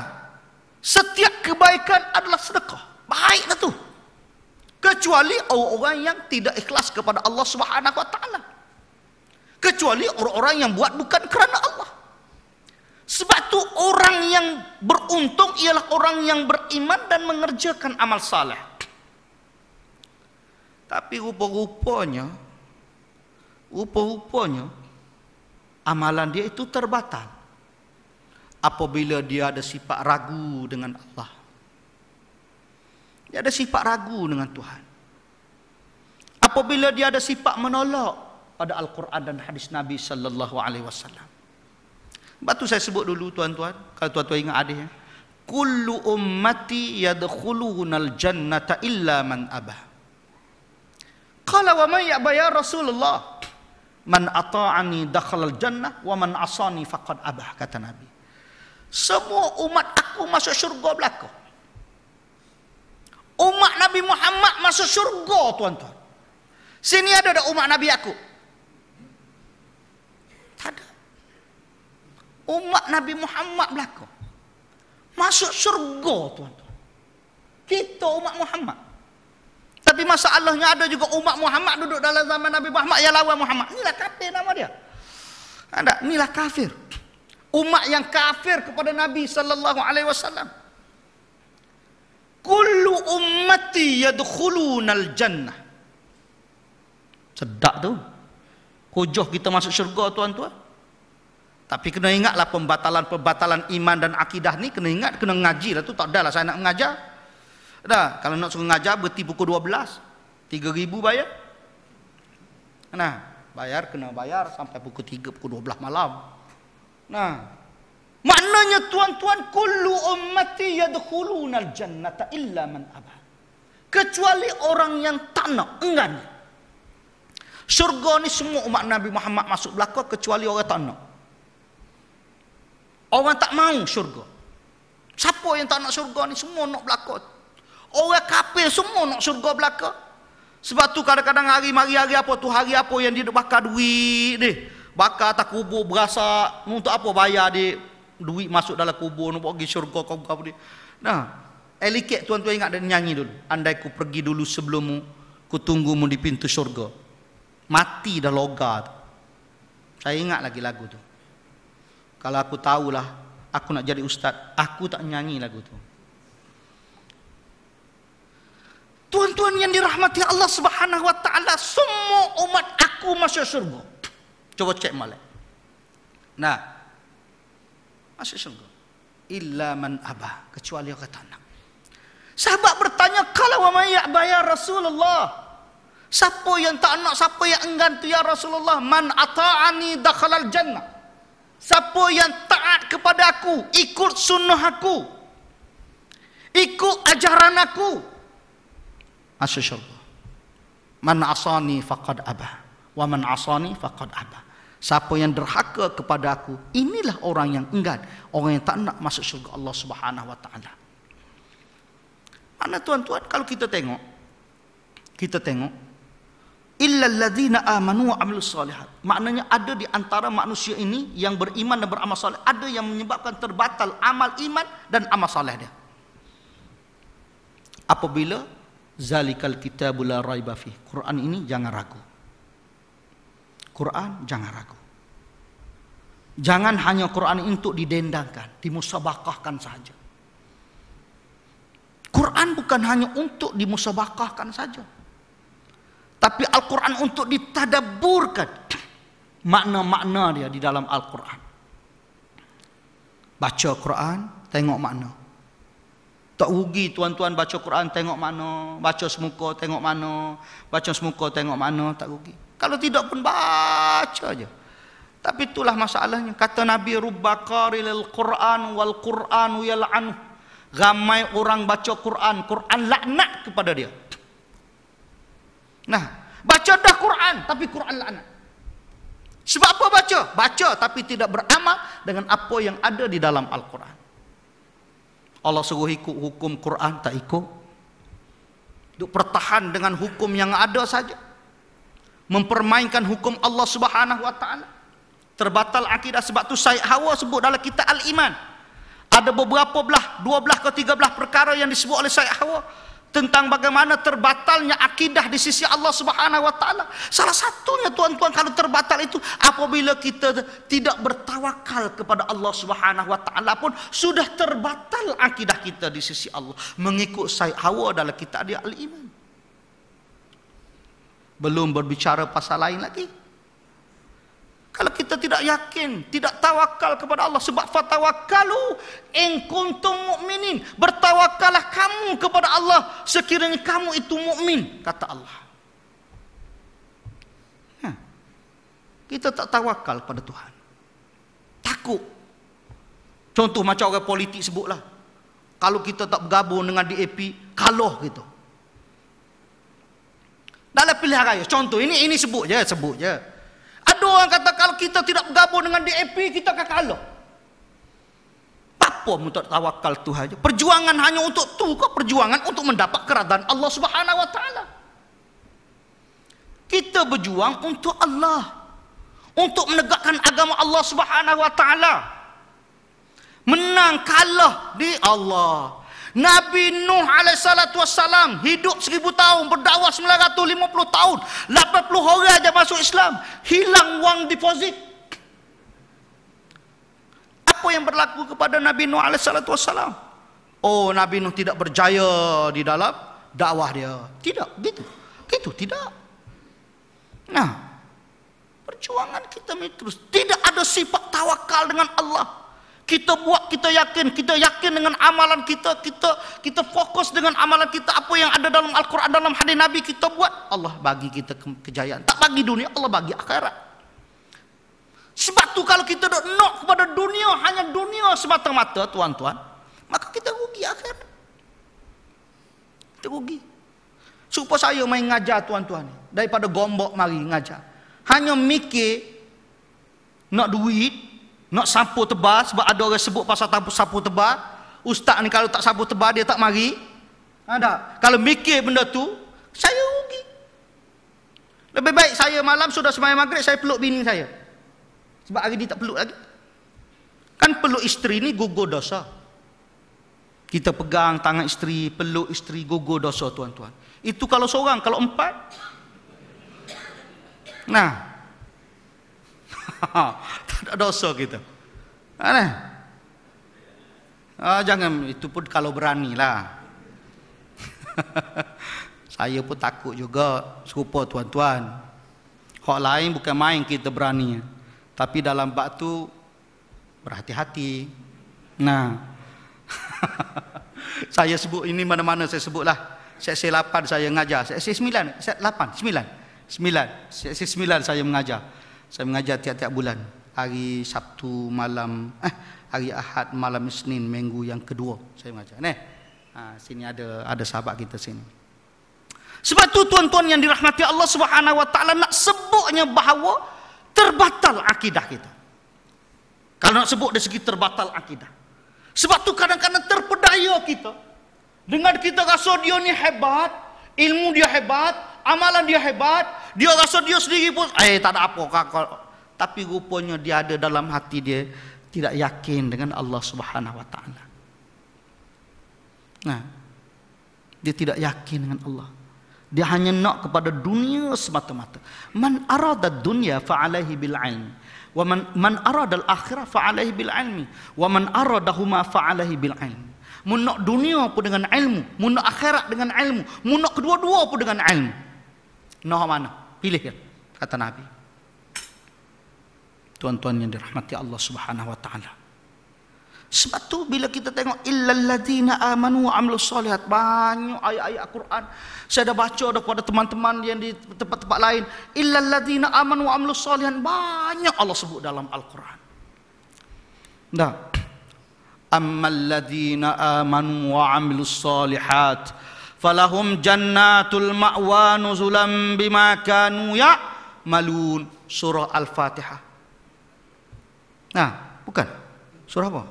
setiap kebaikan adalah sedekah. Baik lah tu. Kecuali orang-orang yang tidak ikhlas kepada Allah Subhanahu Wa Kecuali orang-orang yang buat bukan kerana Allah. Sebab tu orang yang beruntung ialah orang yang beriman dan mengerjakan amal saleh. Tapi rupa-rupanya Rupa-rupanya Amalan dia itu terbatal Apabila dia ada sifat ragu dengan Allah Dia ada sifat ragu dengan Tuhan Apabila dia ada sifat menolak pada Al-Quran dan hadis Nabi sallallahu alaihi wasallam. Sebab tu saya sebut dulu tuan-tuan, kalau tuan-tuan ingat ada ya. Kullu ummati yadkhulunal jannata illa man abah. Qala wa man ya'ba ya Rasulullah Man ata'ani dakhal al-jannah Wa man asani faqad abah Kata Nabi Semua umat aku masuk syurga belaka Umat Nabi Muhammad masuk syurga tuan-tuan Sini ada dak umat Nabi aku Tak ada Umat Nabi Muhammad belaka Masuk syurga tuan-tuan Kita umat Muhammad tapi masalahnya ada juga umat Muhammad duduk dalam zaman Nabi Muhammad yang lawan Muhammad inilah kafir nama dia anda inilah kafir umat yang kafir kepada Nabi sallallahu alaihi wasallam kullu ummati yadkhulunal jannah sedak tu hujuh kita masuk syurga tuan-tuan tapi kena ingatlah pembatalan-pembatalan iman dan akidah ni kena ingat kena ngaji lah tu tak ada lah saya nak mengajar Dah, kalau nak suruh ngajar berhenti pukul 12. 3000 bayar. Nah, bayar kena bayar sampai pukul 3 pukul 12 malam. Nah. Maknanya tuan-tuan kullu ummati yadkhuluna al-jannata illa man abah. Kecuali orang yang tak nak enggan. Syurga ni semua umat Nabi Muhammad masuk belaka kecuali orang tak nak. Orang tak mau syurga. Siapa yang tak nak syurga ni semua nak belakang. Orang kapil semua nak surga belaka. Sebab tu kadang-kadang hari mari hari apa tu hari apa yang dia bakar duit ni. Bakar atas kubur berasa untuk apa bayar dia duit masuk dalam kubur nak pergi syurga kau kau ni. Nah, eliket tuan-tuan ingat dan nyanyi dulu. Andai ku pergi dulu sebelummu, ku tunggumu di pintu surga. Mati dah loga tu. Saya ingat lagi lagu tu. Kalau aku tahulah aku nak jadi ustaz, aku tak nyanyi lagu tu. Tuan-tuan yang dirahmati Allah Subhanahu wa taala, semua umat aku masuk syurga. Coba cek malam. Nah. Masuk syurga. Illa man aba, kecuali orang kata nak. Sahabat bertanya, kalau wa may ya Rasulullah?" Siapa yang tak nak, siapa yang enggan tu ya Rasulullah? Man ata'ani dakhalal jannah. Siapa yang taat kepada aku, ikut sunnah aku. Ikut ajaran aku, masa syurga. Man asani fakad aba wa man asani fakad aba. Siapa yang derhaka kepada aku, inilah orang yang enggan, orang yang tak nak masuk syurga Allah Subhanahu wa taala. Mana tuan-tuan kalau kita tengok kita tengok illa alladhina amanu wa amilus solihat. Maknanya ada di antara manusia ini yang beriman dan beramal soleh, ada yang menyebabkan terbatal amal iman dan amal soleh dia. Apabila Zalikal kitabu la raiba fi. Quran ini jangan ragu. Quran jangan ragu. Jangan hanya Quran ini untuk didendangkan, dimusabakahkan saja. Quran bukan hanya untuk dimusabakahkan saja. Tapi Al-Quran untuk ditadaburkan. Makna-makna dia di dalam Al-Quran. Baca Quran, tengok makna. Tak rugi tuan-tuan baca Quran tengok mana, baca semuka tengok mana, baca semuka tengok mana, tak rugi. Kalau tidak pun baca aja. Tapi itulah masalahnya. Kata Nabi Rubbakari lil Quran wal Quran yal'anu. Ramai orang baca Quran, Quran laknat kepada dia. Nah, baca dah Quran tapi Quran laknat. Sebab apa baca? Baca tapi tidak beramal dengan apa yang ada di dalam Al-Quran. Allah suruh ikut hukum Quran tak ikut duk pertahan dengan hukum yang ada saja mempermainkan hukum Allah Subhanahu wa taala terbatal akidah sebab tu Said Hawa sebut dalam kitab Al-Iman ada beberapa belah dua belah ke tiga belah perkara yang disebut oleh Said Hawa tentang bagaimana terbatalnya akidah di sisi Allah Subhanahu wa taala. Salah satunya tuan-tuan kalau terbatal itu apabila kita tidak bertawakal kepada Allah Subhanahu wa taala pun sudah terbatal akidah kita di sisi Allah mengikut sayyid hawa dalam kitab dia al-iman. Belum berbicara pasal lain lagi. Kalau kita tidak yakin, tidak tawakal kepada Allah sebab fatawakalu in kuntum mukminin. Bertawakallah kamu kepada Allah sekiranya kamu itu mukmin, kata Allah. Ha. Kita tak tawakal kepada Tuhan. Takut. Contoh macam orang politik sebutlah. Kalau kita tak bergabung dengan DAP, kalah gitu. Dalam pilihan raya, contoh ini ini sebut je, sebut je. Ada orang kata kita tidak bergabung dengan DAP kita akan kalah. Apa untuk tawakal Tuhan? Perjuangan hanya untuk tu kok perjuangan untuk mendapat keradaan Allah Subhanahu wa taala. Kita berjuang untuk Allah. Untuk menegakkan agama Allah Subhanahu wa taala. Menang kalah di Allah. Nabi Nuh alaihissalatu wassalam hidup seribu tahun berdakwah sembilan lima puluh tahun lapan puluh hari aja masuk Islam hilang wang deposit apa yang berlaku kepada Nabi Nuh alaihissalatu wassalam oh Nabi Nuh tidak berjaya di dalam dakwah dia tidak gitu gitu tidak nah perjuangan kita terus tidak ada sifat tawakal dengan Allah kita buat kita yakin kita yakin dengan amalan kita kita kita fokus dengan amalan kita apa yang ada dalam Al-Quran dalam hadis Nabi kita buat Allah bagi kita ke- kejayaan tak bagi dunia Allah bagi akhirat sebab tu kalau kita nak nok kepada dunia hanya dunia semata-mata tuan-tuan maka kita rugi akhirat kita rugi supaya saya main ngajar tuan-tuan daripada gombok mari ngajar hanya mikir nak duit nak sapu tebal sebab ada orang sebut pasal sapu tebal ustaz ni kalau tak sapu tebal dia tak mari ada ha, kalau mikir benda tu saya rugi lebih baik saya malam sudah sembahyang maghrib saya peluk bini saya sebab hari ni tak peluk lagi kan peluk isteri ni gugur dosa kita pegang tangan isteri peluk isteri gugur dosa tuan-tuan itu kalau seorang kalau empat nah tak ada dosa kita. Aneh. Ah, jangan itu pun kalau lah. Saya pun takut juga serupa tuan-tuan. Hak lain bukan main kita berani. Tapi dalam bab tu berhati-hati. Nah. saya sebut ini mana-mana saya sebutlah. Seksi 8 saya mengajar. Seksi 9, seksi 8, 9. 9. Seksi 9 saya mengajar. Saya mengajar tiap-tiap bulan Hari Sabtu malam eh, Hari Ahad malam Isnin Minggu yang kedua saya mengajar Nih. Ha, sini ada ada sahabat kita sini Sebab tu tuan-tuan yang dirahmati Allah subhanahu wa ta'ala Nak sebutnya bahawa Terbatal akidah kita Kalau nak sebut dari segi terbatal akidah Sebab tu kadang-kadang terpedaya kita Dengan kita rasa dia ni hebat Ilmu dia hebat amalan dia hebat, dia rasa dia sendiri pun eh tak ada apa kak. Tapi rupanya dia ada dalam hati dia tidak yakin dengan Allah Subhanahu wa taala. Nah. Dia tidak yakin dengan Allah. Dia hanya nak kepada dunia semata-mata. Man arada dunya fa'alaihi bil ain. Wa man man al akhirah fa'alaihi bil ilmi. Wa man arada huma fa'alaihi bil ain. Mun dunia pun dengan ilmu, mun nak akhirat dengan ilmu, mun kedua-dua pun dengan ilmu. Noh mana? Pilih kata Nabi. Tuan-tuan yang dirahmati Allah Subhanahu wa taala. Sebab tu bila kita tengok illal ladina amanu wa amilus solihat banyak ayat-ayat Al Quran saya dah baca dah kepada teman-teman yang di tempat-tempat lain illal ladina amanu wa amilus solihat banyak Allah sebut dalam Al-Quran. Nah. Ammal ladina amanu wa amilus solihat falahum jannatul ma'wa nuzulam bima kanu ya malun surah al-fatihah nah bukan surah apa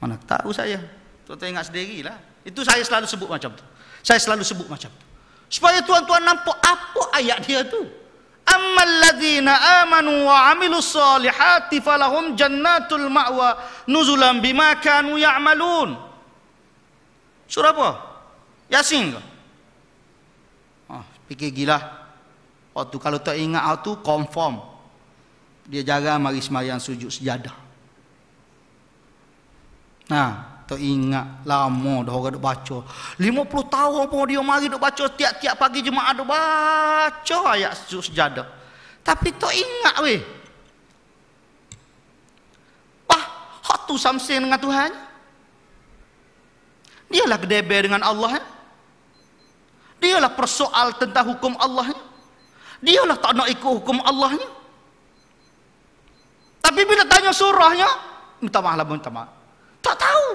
mana tahu saya tuan, -tuan ingat sendirilah itu saya selalu sebut macam tu saya selalu sebut macam tu supaya tuan-tuan nampak apa ayat dia tu ammal ladzina amanu wa amilus solihati falahum jannatul ma'wa nuzulam bima kanu ya'malun surah apa Yasin ke? Oh, fikir gila. tu kalau tak ingat tu confirm. Dia jarang mari semayang sujud sejadah. Nah, ha, tak ingat lama dah orang duk baca. 50 tahun pun dia mari duk baca tiap-tiap pagi jemaah duk baca ayat sujud sejadah. Tapi tak ingat weh. Wah, hak samsin dengan Tuhan. Dialah kedebel dengan Allah. Eh? dialah persoal tentang hukum Allah ni. Dialah tak nak ikut hukum Allah Tapi bila tanya surahnya, minta maaf lah, minta maaf. Tak tahu.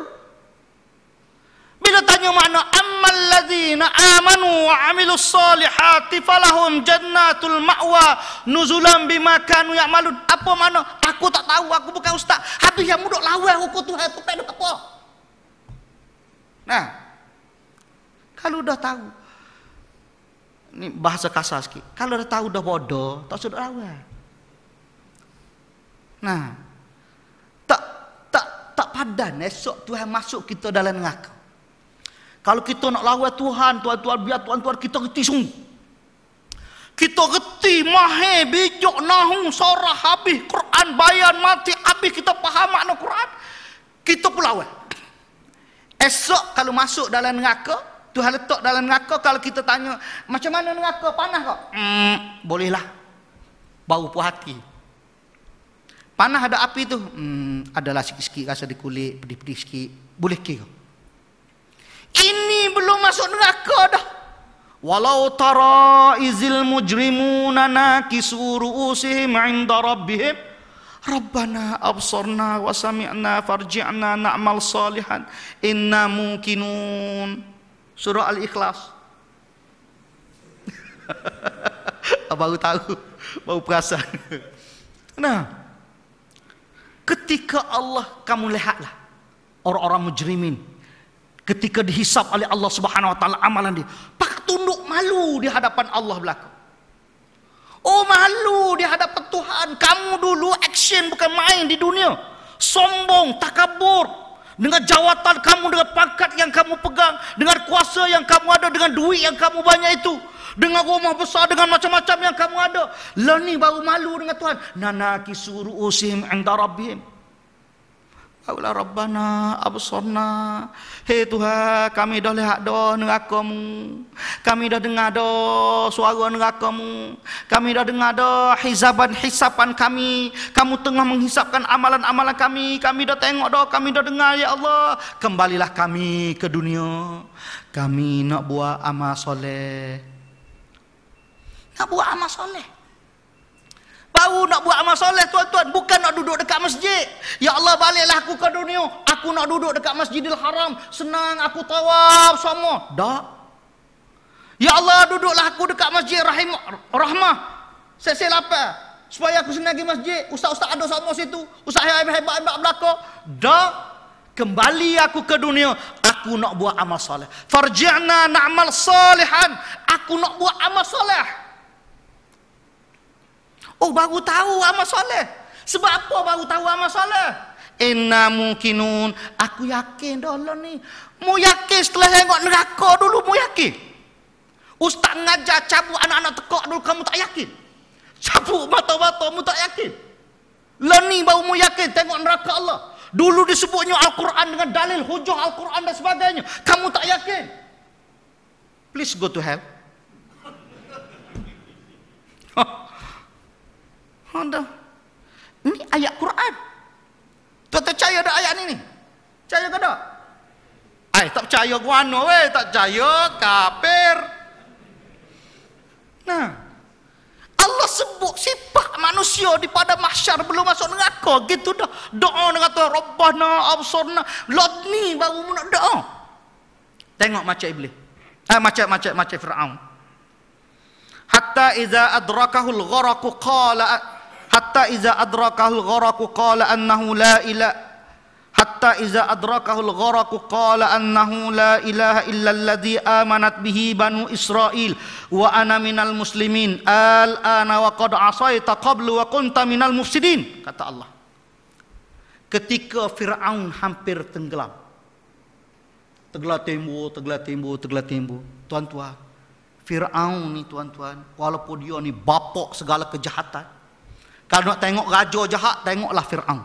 Bila tanya mana Amal ladzina amanu wa amilus Salihati, falahum jannatul ma'wa Nuzulam bima kanu ya'malun. Apa mana? Aku tak tahu, aku bukan ustaz. Habis yang muduk lawan hukum Tuhan tu pendek apa? Nah. Kalau dah tahu, ini bahasa kasar sikit. Kalau dah tahu dah bodoh, tak sudah tahu Nah. Tak tak tak padan esok Tuhan masuk kita dalam neraka. Kalau kita nak lawan Tuhan, tuan-tuan biar tuan-tuan kita reti sungguh. Kita reti mahe bijak nahu sorah habis Quran bayan mati habis kita faham makna Quran. Kita pula Esok kalau masuk dalam neraka, Tuhan letak dalam neraka kalau kita tanya macam mana neraka panah kok? Mm, bolehlah. Bau puas hati. Panah ada api tu, mm, adalah sikit-sikit rasa di kulit, pedih-pedih sikit. Boleh ke? Ini belum masuk neraka dah. Walau tara izil mujrimuna nakisu ru'usihim 'inda rabbihim Rabbana absarna wa sami'na farji'na na'mal salihan inna mungkinun Surah Al-Ikhlas. Ah, baru tahu, baru perasan. Nah, ketika Allah kamu lihatlah orang-orang mujrimin ketika dihisap oleh Allah Subhanahu wa taala amalan dia, pak tunduk malu di hadapan Allah belaka. Oh malu di hadapan Tuhan, kamu dulu action bukan main di dunia. Sombong, takabur, dengan jawatan kamu, dengan pangkat yang kamu pegang, dengan kuasa yang kamu ada, dengan duit yang kamu banyak itu, dengan rumah besar, dengan macam-macam yang kamu ada. Lani baru malu dengan Tuhan. Nanaki suru usim antarabim. Kaula Rabbana absorna. Hei Tuhan, kami dah lihat doh nerakamu. Kami dah dengar doh suara nerakamu. Kami dah dengar doh hisaban-hisapan kami. Kamu tengah menghisapkan amalan-amalan kami. Kami dah tengok doh, kami dah dengar ya Allah. Kembalilah kami ke dunia. Kami nak buat amal soleh. Nak buat amal soleh tahu nak buat amal soleh tuan-tuan bukan nak duduk dekat masjid ya Allah baliklah aku ke dunia aku nak duduk dekat masjidil haram senang aku tawaf semua. dak ya Allah duduklah aku dekat masjid rahim rahmah saya saya supaya aku senang pergi masjid ustaz-ustaz ada sama situ ustaz hebat hebat hebat belaka dak kembali aku ke dunia aku nak buat amal soleh farji'na na'mal solihan aku nak buat amal soleh Oh baru tahu amal soleh. Sebab apa baru tahu amal soleh? Inna mungkinun. Aku yakin dah ni. Mu yakin setelah saya tengok neraka dulu mu yakin. Ustaz ngajar cabut anak-anak tekak dulu kamu tak yakin. Cabut mata-mata mu tak yakin. Lah ni baru mu yakin tengok neraka Allah. Dulu disebutnya Al-Quran dengan dalil hujah Al-Quran dan sebagainya. Kamu tak yakin. Please go to hell. Allah. Ini ayat Quran. Tak percaya ada ayat ni ni? Percaya ke tak? Ai tak percaya guano weh, tak percaya kafir. Nah. Allah sebut sifat manusia di pada mahsyar belum masuk neraka gitu dah. Doa dengan kata Rabbana absurna lot ni baru nak doa. Tengok macam iblis. Ah eh, macam macam macam Firaun. Hatta idza adrakahul gharaqu qala hatta iza adrakahul gharaku qala annahu la ila hatta iza adrakahul gharaku qala annahu la ilaha illa alladhi amanat bihi banu israil wa ana minal muslimin al ana wa qad asaita qablu wa kunta minal mufsidin kata Allah ketika Fir'aun hampir tenggelam tenggelam timbu, tenggelam timbu, tenggelam timbu tuan-tuan Fir'aun ni tuan-tuan walaupun dia ni bapak segala kejahatan kalau nak tengok raja jahat, tengoklah Fir'aun.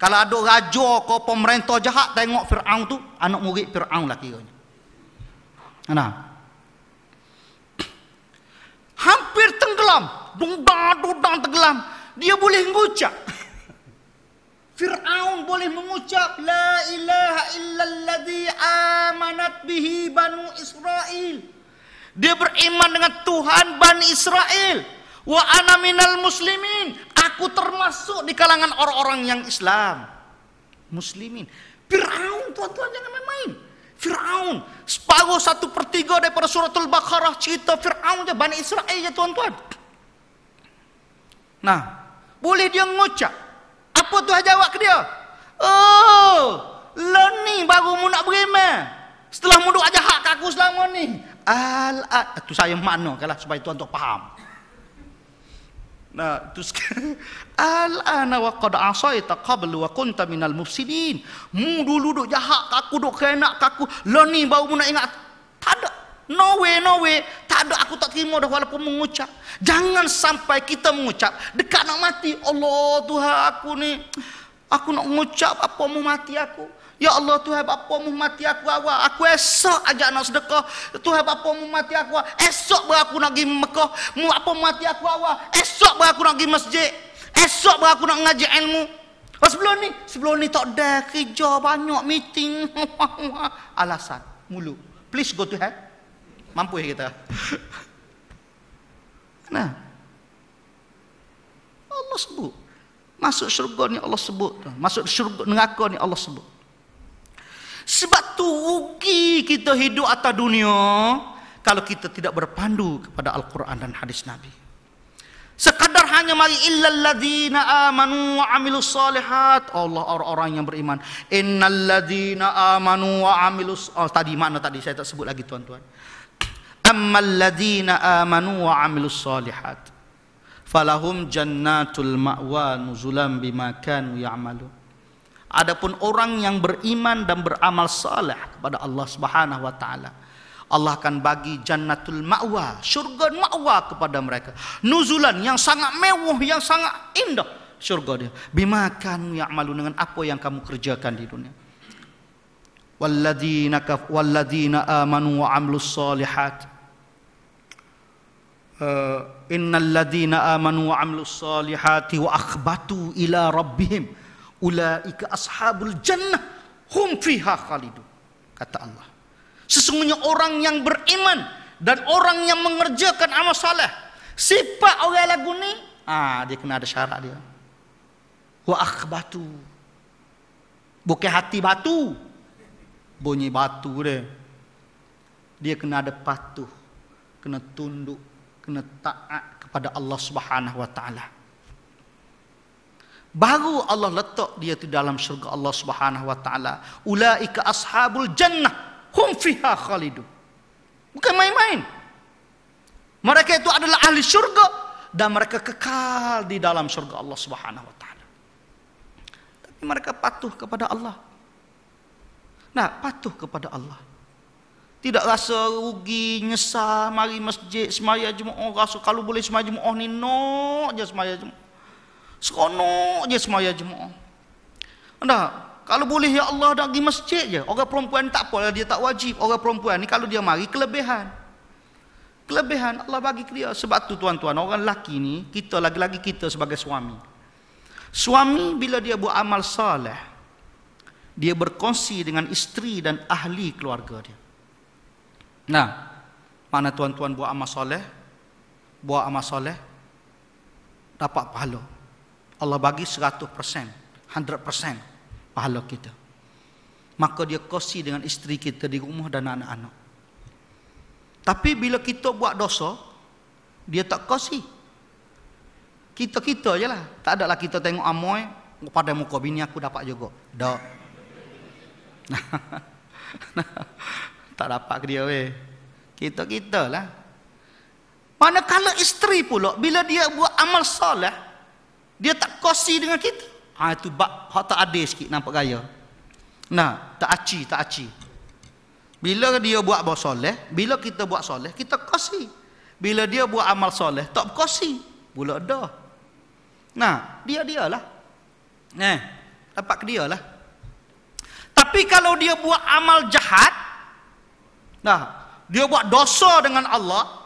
Kalau ada raja ke pemerintah jahat, tengok Fir'aun tu, anak murid Fir'aun lah kiranya. Mana? Hampir tenggelam. Dudang-dudang tenggelam. Dia boleh mengucap. Fir'aun boleh mengucap La ilaha illalladhi amanat bihi banu Israel Dia beriman dengan Tuhan Bani Israel wa ana minal muslimin aku termasuk di kalangan orang-orang yang Islam muslimin Fir'aun tuan-tuan jangan main-main Fir'aun separuh satu pertiga tiga daripada suratul Baqarah cerita Fir'aun je Bani Israel je tuan-tuan nah boleh dia ngucap apa Tuhan jawab ke dia oh leni lah baru mu nak beriman setelah mu duk jahat ke aku selama ni al itu saya mana kalah supaya tuan-tuan faham Nah, itu al ana wa qad asaita qablu wa kunta minal mufsidin. Mu dulu duk jahat kat aku, duk kerenak kat aku. Lah ni baru mu nak ingat. Tak ada. No way, no way. Tak ada aku tak terima dah walaupun mengucap. Jangan sampai kita mengucap dekat nak mati. Allah Tuhan aku ni. Aku nak mengucap apa mau mati aku. Ya Allah Tuhan bapa mu mati aku awak, Aku esok ajak nak sedekah. Tuhan bapa mu mati aku awal. Esok ber aku nak pergi Mekah. Mu apa mati aku awak, Esok ber aku nak pergi masjid. Esok ber aku nak ngaji ilmu. Oh, sebelum ni, sebelum ni tak ada kerja banyak meeting. Alasan mulu. Please go to hell. Mampu ya kita. nah. Allah sebut. Masuk syurga ni Allah sebut. Masuk syurga neraka ni Allah sebut. Sebab tu rugi kita hidup atas dunia kalau kita tidak berpandu kepada Al-Quran dan hadis Nabi. Sekadar hanya mari illal ladzina amanu wa amilus salihat. Allah orang-orang yang beriman. Innal ladzina amanu wa amilus oh, tadi mana tadi saya tak sebut lagi tuan-tuan. Ammal ladzina amanu wa amilus salihat. Falahum jannatul ma'wa nuzulam bima kanu ya'malun. Adapun orang yang beriman dan beramal saleh kepada Allah Subhanahu wa taala, Allah akan bagi jannatul ma'wa, syurga ma'wa kepada mereka. Nuzulan yang sangat mewah, yang sangat indah syurga dia. Bimakan ya'malu dengan apa yang kamu kerjakan di dunia. Walladzina kaf walladzina amanu wa 'amilus salihat. Uh, innal ladzina amanu wa 'amilus salihati wa akhbatu ila rabbihim ulaika ashabul jannah hum fiha khalidu kata Allah sesungguhnya orang yang beriman dan orang yang mengerjakan amal saleh sifat orang lagu ni ah dia kena ada syarat dia wa akhbatu bukan hati batu bunyi batu dia dia kena ada patuh kena tunduk kena taat kepada Allah Subhanahu wa taala baru Allah letak dia tu dalam syurga Allah Subhanahu wa taala ulaika ashabul jannah hum fiha khalidun bukan main-main mereka itu adalah ahli syurga dan mereka kekal di dalam syurga Allah Subhanahu wa taala tapi mereka patuh kepada Allah nah patuh kepada Allah tidak rasa rugi, nyesal, mari masjid, semaya jemaah, rasa kalau boleh semaya jemaah ni, no, je semaya jemaah. Seronok je semaya jemaah. Tak? Kalau boleh ya Allah nak pergi masjid je. Orang perempuan tak apa dia tak wajib. Orang perempuan ni kalau dia mari kelebihan. Kelebihan Allah bagi ke dia. Sebab tu tuan-tuan orang lelaki ni kita lagi-lagi kita sebagai suami. Suami bila dia buat amal salih. Dia berkongsi dengan isteri dan ahli keluarga dia. Nah, mana tuan-tuan buat amal soleh? Buat amal soleh, dapat pahala. Allah bagi 100%, 100% pahala kita. Maka dia kosi dengan isteri kita di rumah dan anak-anak. Tapi bila kita buat dosa, dia tak kosi. Kita-kita je lah. Tak ada lah kita tengok amoy, pada muka bini aku dapat juga. Tak. tak dapat dia weh. Kita-kita lah. Manakala isteri pula, bila dia buat amal soleh, dia tak kosi dengan kita. Ha, itu bak, hak tak adil sikit nampak gaya. Nah, tak aci, tak aci. Bila dia buat buat soleh, bila kita buat soleh, kita kosi. Bila dia buat amal soleh, tak kosi. Bula dah. Nah, dia-dia lah. Eh, dapat ke dia lah. Tapi kalau dia buat amal jahat, nah, dia buat dosa dengan Allah,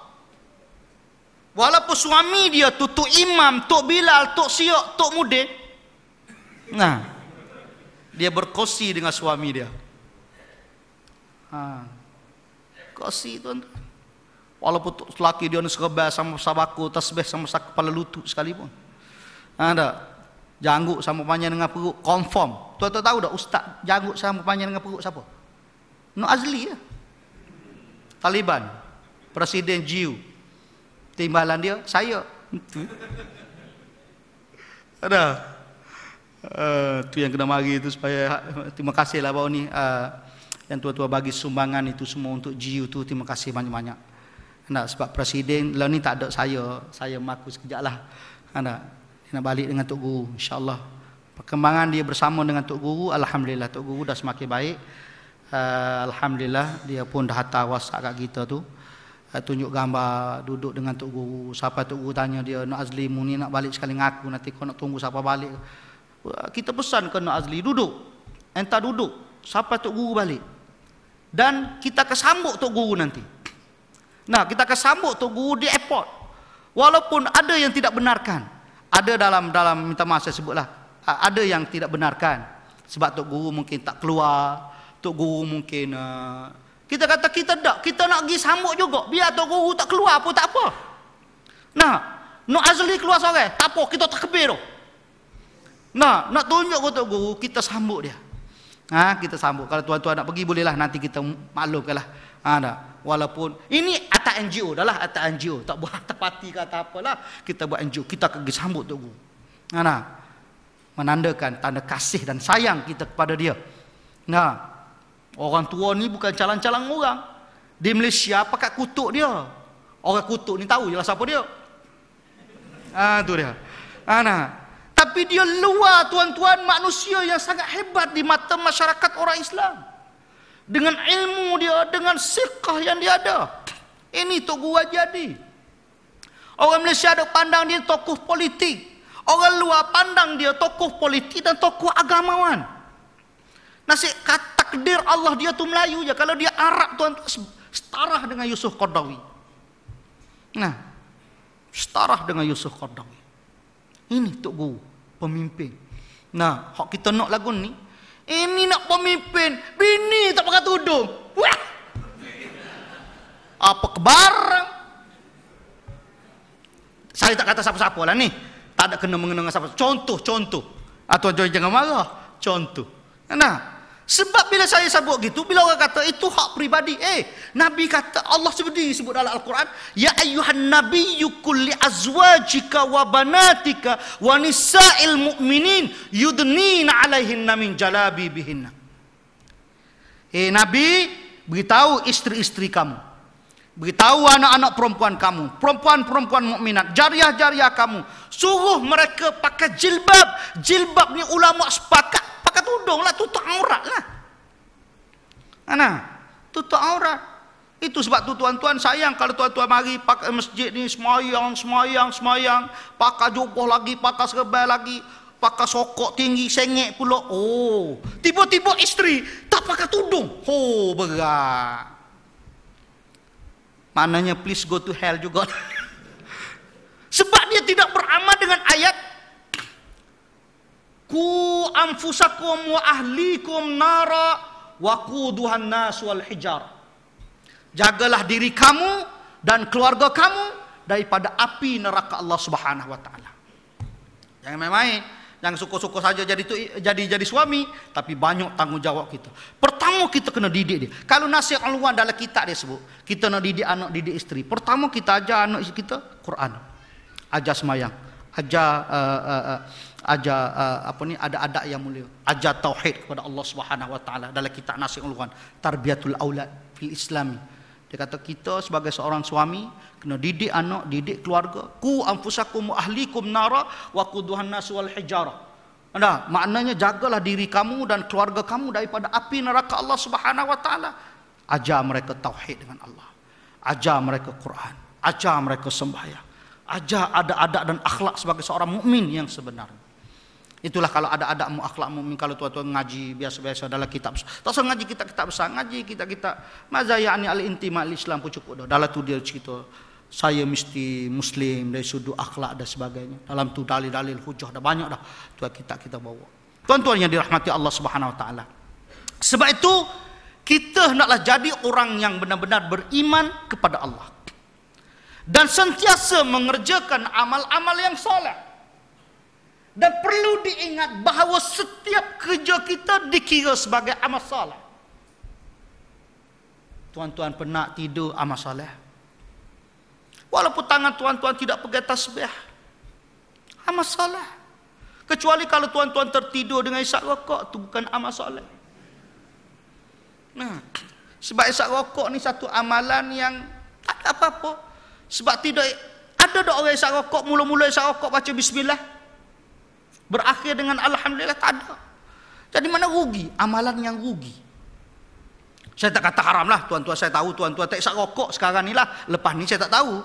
Walaupun suami dia tu tok imam, tok bilal, tok siok, tok mude. Nah. Dia berkosi dengan suami dia. Ha. Kosi tuan. Walaupun tok lelaki dia ni serba sama sabaku, tasbih sama sak kepala lutut sekalipun. Ha dak. Janggut sama panjang dengan perut, confirm. Tuan-tuan tahu dak ustaz janggut sama panjang dengan perut siapa? No Azli ya. Taliban. Presiden Jiu timbalan dia saya itu ada uh, tu yang kena mari itu supaya ha, terima kasihlah bau ni uh, yang tua-tua bagi sumbangan itu semua untuk GU tu terima kasih banyak-banyak nak sebab presiden lah ni tak ada saya saya maku sekejap lah anda kena balik dengan tok guru insyaallah perkembangan dia bersama dengan tok guru alhamdulillah tok guru dah semakin baik uh, alhamdulillah dia pun dah hantar WhatsApp kat kita tu tunjuk gambar duduk dengan tok guru siapa tok guru tanya dia nak azli mu ni nak balik sekali dengan aku nanti kau nak tunggu siapa balik kita pesan ke nak azli duduk entah duduk siapa tok guru balik dan kita akan sambut tok guru nanti nah kita akan sambut tok guru di airport walaupun ada yang tidak benarkan ada dalam dalam minta maaf saya sebutlah ada yang tidak benarkan sebab tok guru mungkin tak keluar tok guru mungkin uh, kita kata kita tak, kita nak pergi sambut juga. Biar tu guru tak keluar pun tak apa. Nah, nak azli keluar sore, tak apa kita takbir tu. Nah, nak tunjuk kepada guru kita sambut dia. Ha, kita sambut. Kalau tuan-tuan nak pergi bolehlah nanti kita maklumkanlah. Ha, dah. Walaupun ini atas NGO dah lah atas NGO tak buat atas parti ke atas apalah kita buat NGO kita akan disambut tu guru. Ha, nah. Menandakan tanda kasih dan sayang kita kepada dia. Nah, Orang tua ni bukan calang-calang orang. Di Malaysia pakat kutuk dia. Orang kutuk ni tahu jelah siapa dia. Ah tu dia. Ah nah. Tapi dia luar tuan-tuan manusia yang sangat hebat di mata masyarakat orang Islam. Dengan ilmu dia, dengan sikah yang dia ada. Ini Tok gua jadi. Orang Malaysia ada pandang dia tokoh politik. Orang luar pandang dia tokoh politik dan tokoh agamawan. Nasib kat takdir Allah dia tu Melayu je kalau dia Arab tuan setara dengan Yusuf Qardawi nah setara dengan Yusuf Qardawi ini tok guru pemimpin nah hak kita nak lagu ni ini nak pemimpin bini tak pakai tudung wah apa kebar saya tak kata siapa-siapa lah ni tak ada kena mengenang siapa contoh contoh atau jangan marah contoh nah sebab bila saya sebut gitu, bila orang kata itu eh, hak pribadi. Eh, Nabi kata Allah sendiri sebut dalam Al-Quran, "Ya ayuhan Nabi qul Azwa jika wabanatika wanisa wa nisa'il mu'minin yudnina alaihin namin jalabi bihinna." Eh, Nabi, beritahu istri-istri kamu. Beritahu anak-anak perempuan kamu, perempuan-perempuan mukminat, jariah-jariah kamu, suruh mereka pakai jilbab. Jilbab ni ulama sepakat maka tudunglah tutup lah. mana tutup aurat itu sebab tu tuan-tuan sayang kalau tuan-tuan mari pakai masjid ni semayang, semayang, semayang. Pakai jubah lagi, pakai serbal lagi. Pakai sokok tinggi, sengit pula. Oh, tiba-tiba isteri tak pakai tudung. Oh, berat. Mananya please go to hell juga. sebab dia tidak beramal dengan ayat ku anfusakum wa ahlikum nara wa quduhan nas wal hijar jagalah diri kamu dan keluarga kamu daripada api neraka Allah Subhanahu wa taala jangan main-main jangan suka-suka saja jadi tu, jadi jadi suami tapi banyak tanggungjawab kita pertama kita kena didik dia kalau nasihat Allah dalam kitab dia sebut kita nak didik anak didik isteri pertama kita ajar anak kita Quran ajar semayang ajar uh, uh, ajar uh, apa ni ada adat yang mulia ajar tauhid kepada Allah Subhanahu wa taala dalam kitab nasihul quran tarbiyatul aulad fil islam dia kata kita sebagai seorang suami kena didik anak didik keluarga ku anfusakum ahlikum nara wa quduhan nas wal hijara anda maknanya jagalah diri kamu dan keluarga kamu daripada api neraka Allah Subhanahu wa taala ajar mereka tauhid dengan Allah ajar mereka Quran ajar mereka sembahyang Aja ada adat dan akhlak sebagai seorang mukmin yang sebenarnya. Itulah kalau ada adat mu akhlak mukmin kalau tuan-tuan ngaji biasa-biasa dalam kitab. Tak usah ngaji kita kitab besar, ngaji kita kita Mazaya ani al intima al Islam pun cukup dah. Dalam tu dia cerita saya mesti muslim dari sudut akhlak dan sebagainya. Dalam tu dalil-dalil hujah dah banyak dah. Tu kita kita bawa. Tuan-tuan yang dirahmati Allah Subhanahu Wa Taala. Sebab itu kita hendaklah jadi orang yang benar-benar beriman kepada Allah dan sentiasa mengerjakan amal-amal yang soleh. Dan perlu diingat bahawa setiap kerja kita dikira sebagai amal soleh. Tuan-tuan pernah tidur amal soleh. Walaupun tangan tuan-tuan tidak pegang tasbih. Amal soleh. Kecuali kalau tuan-tuan tertidur dengan isap rokok itu bukan amal soleh. Nah, sebab isap rokok ni satu amalan yang tak apa-apa. Sebab tidak ada dok orang isap rokok mula-mula isap rokok baca bismillah. Berakhir dengan alhamdulillah tak ada. Jadi mana rugi? Amalan yang rugi. Saya tak kata haramlah tuan-tuan saya tahu tuan-tuan tak isap rokok sekarang ni lah. Lepas ni saya tak tahu.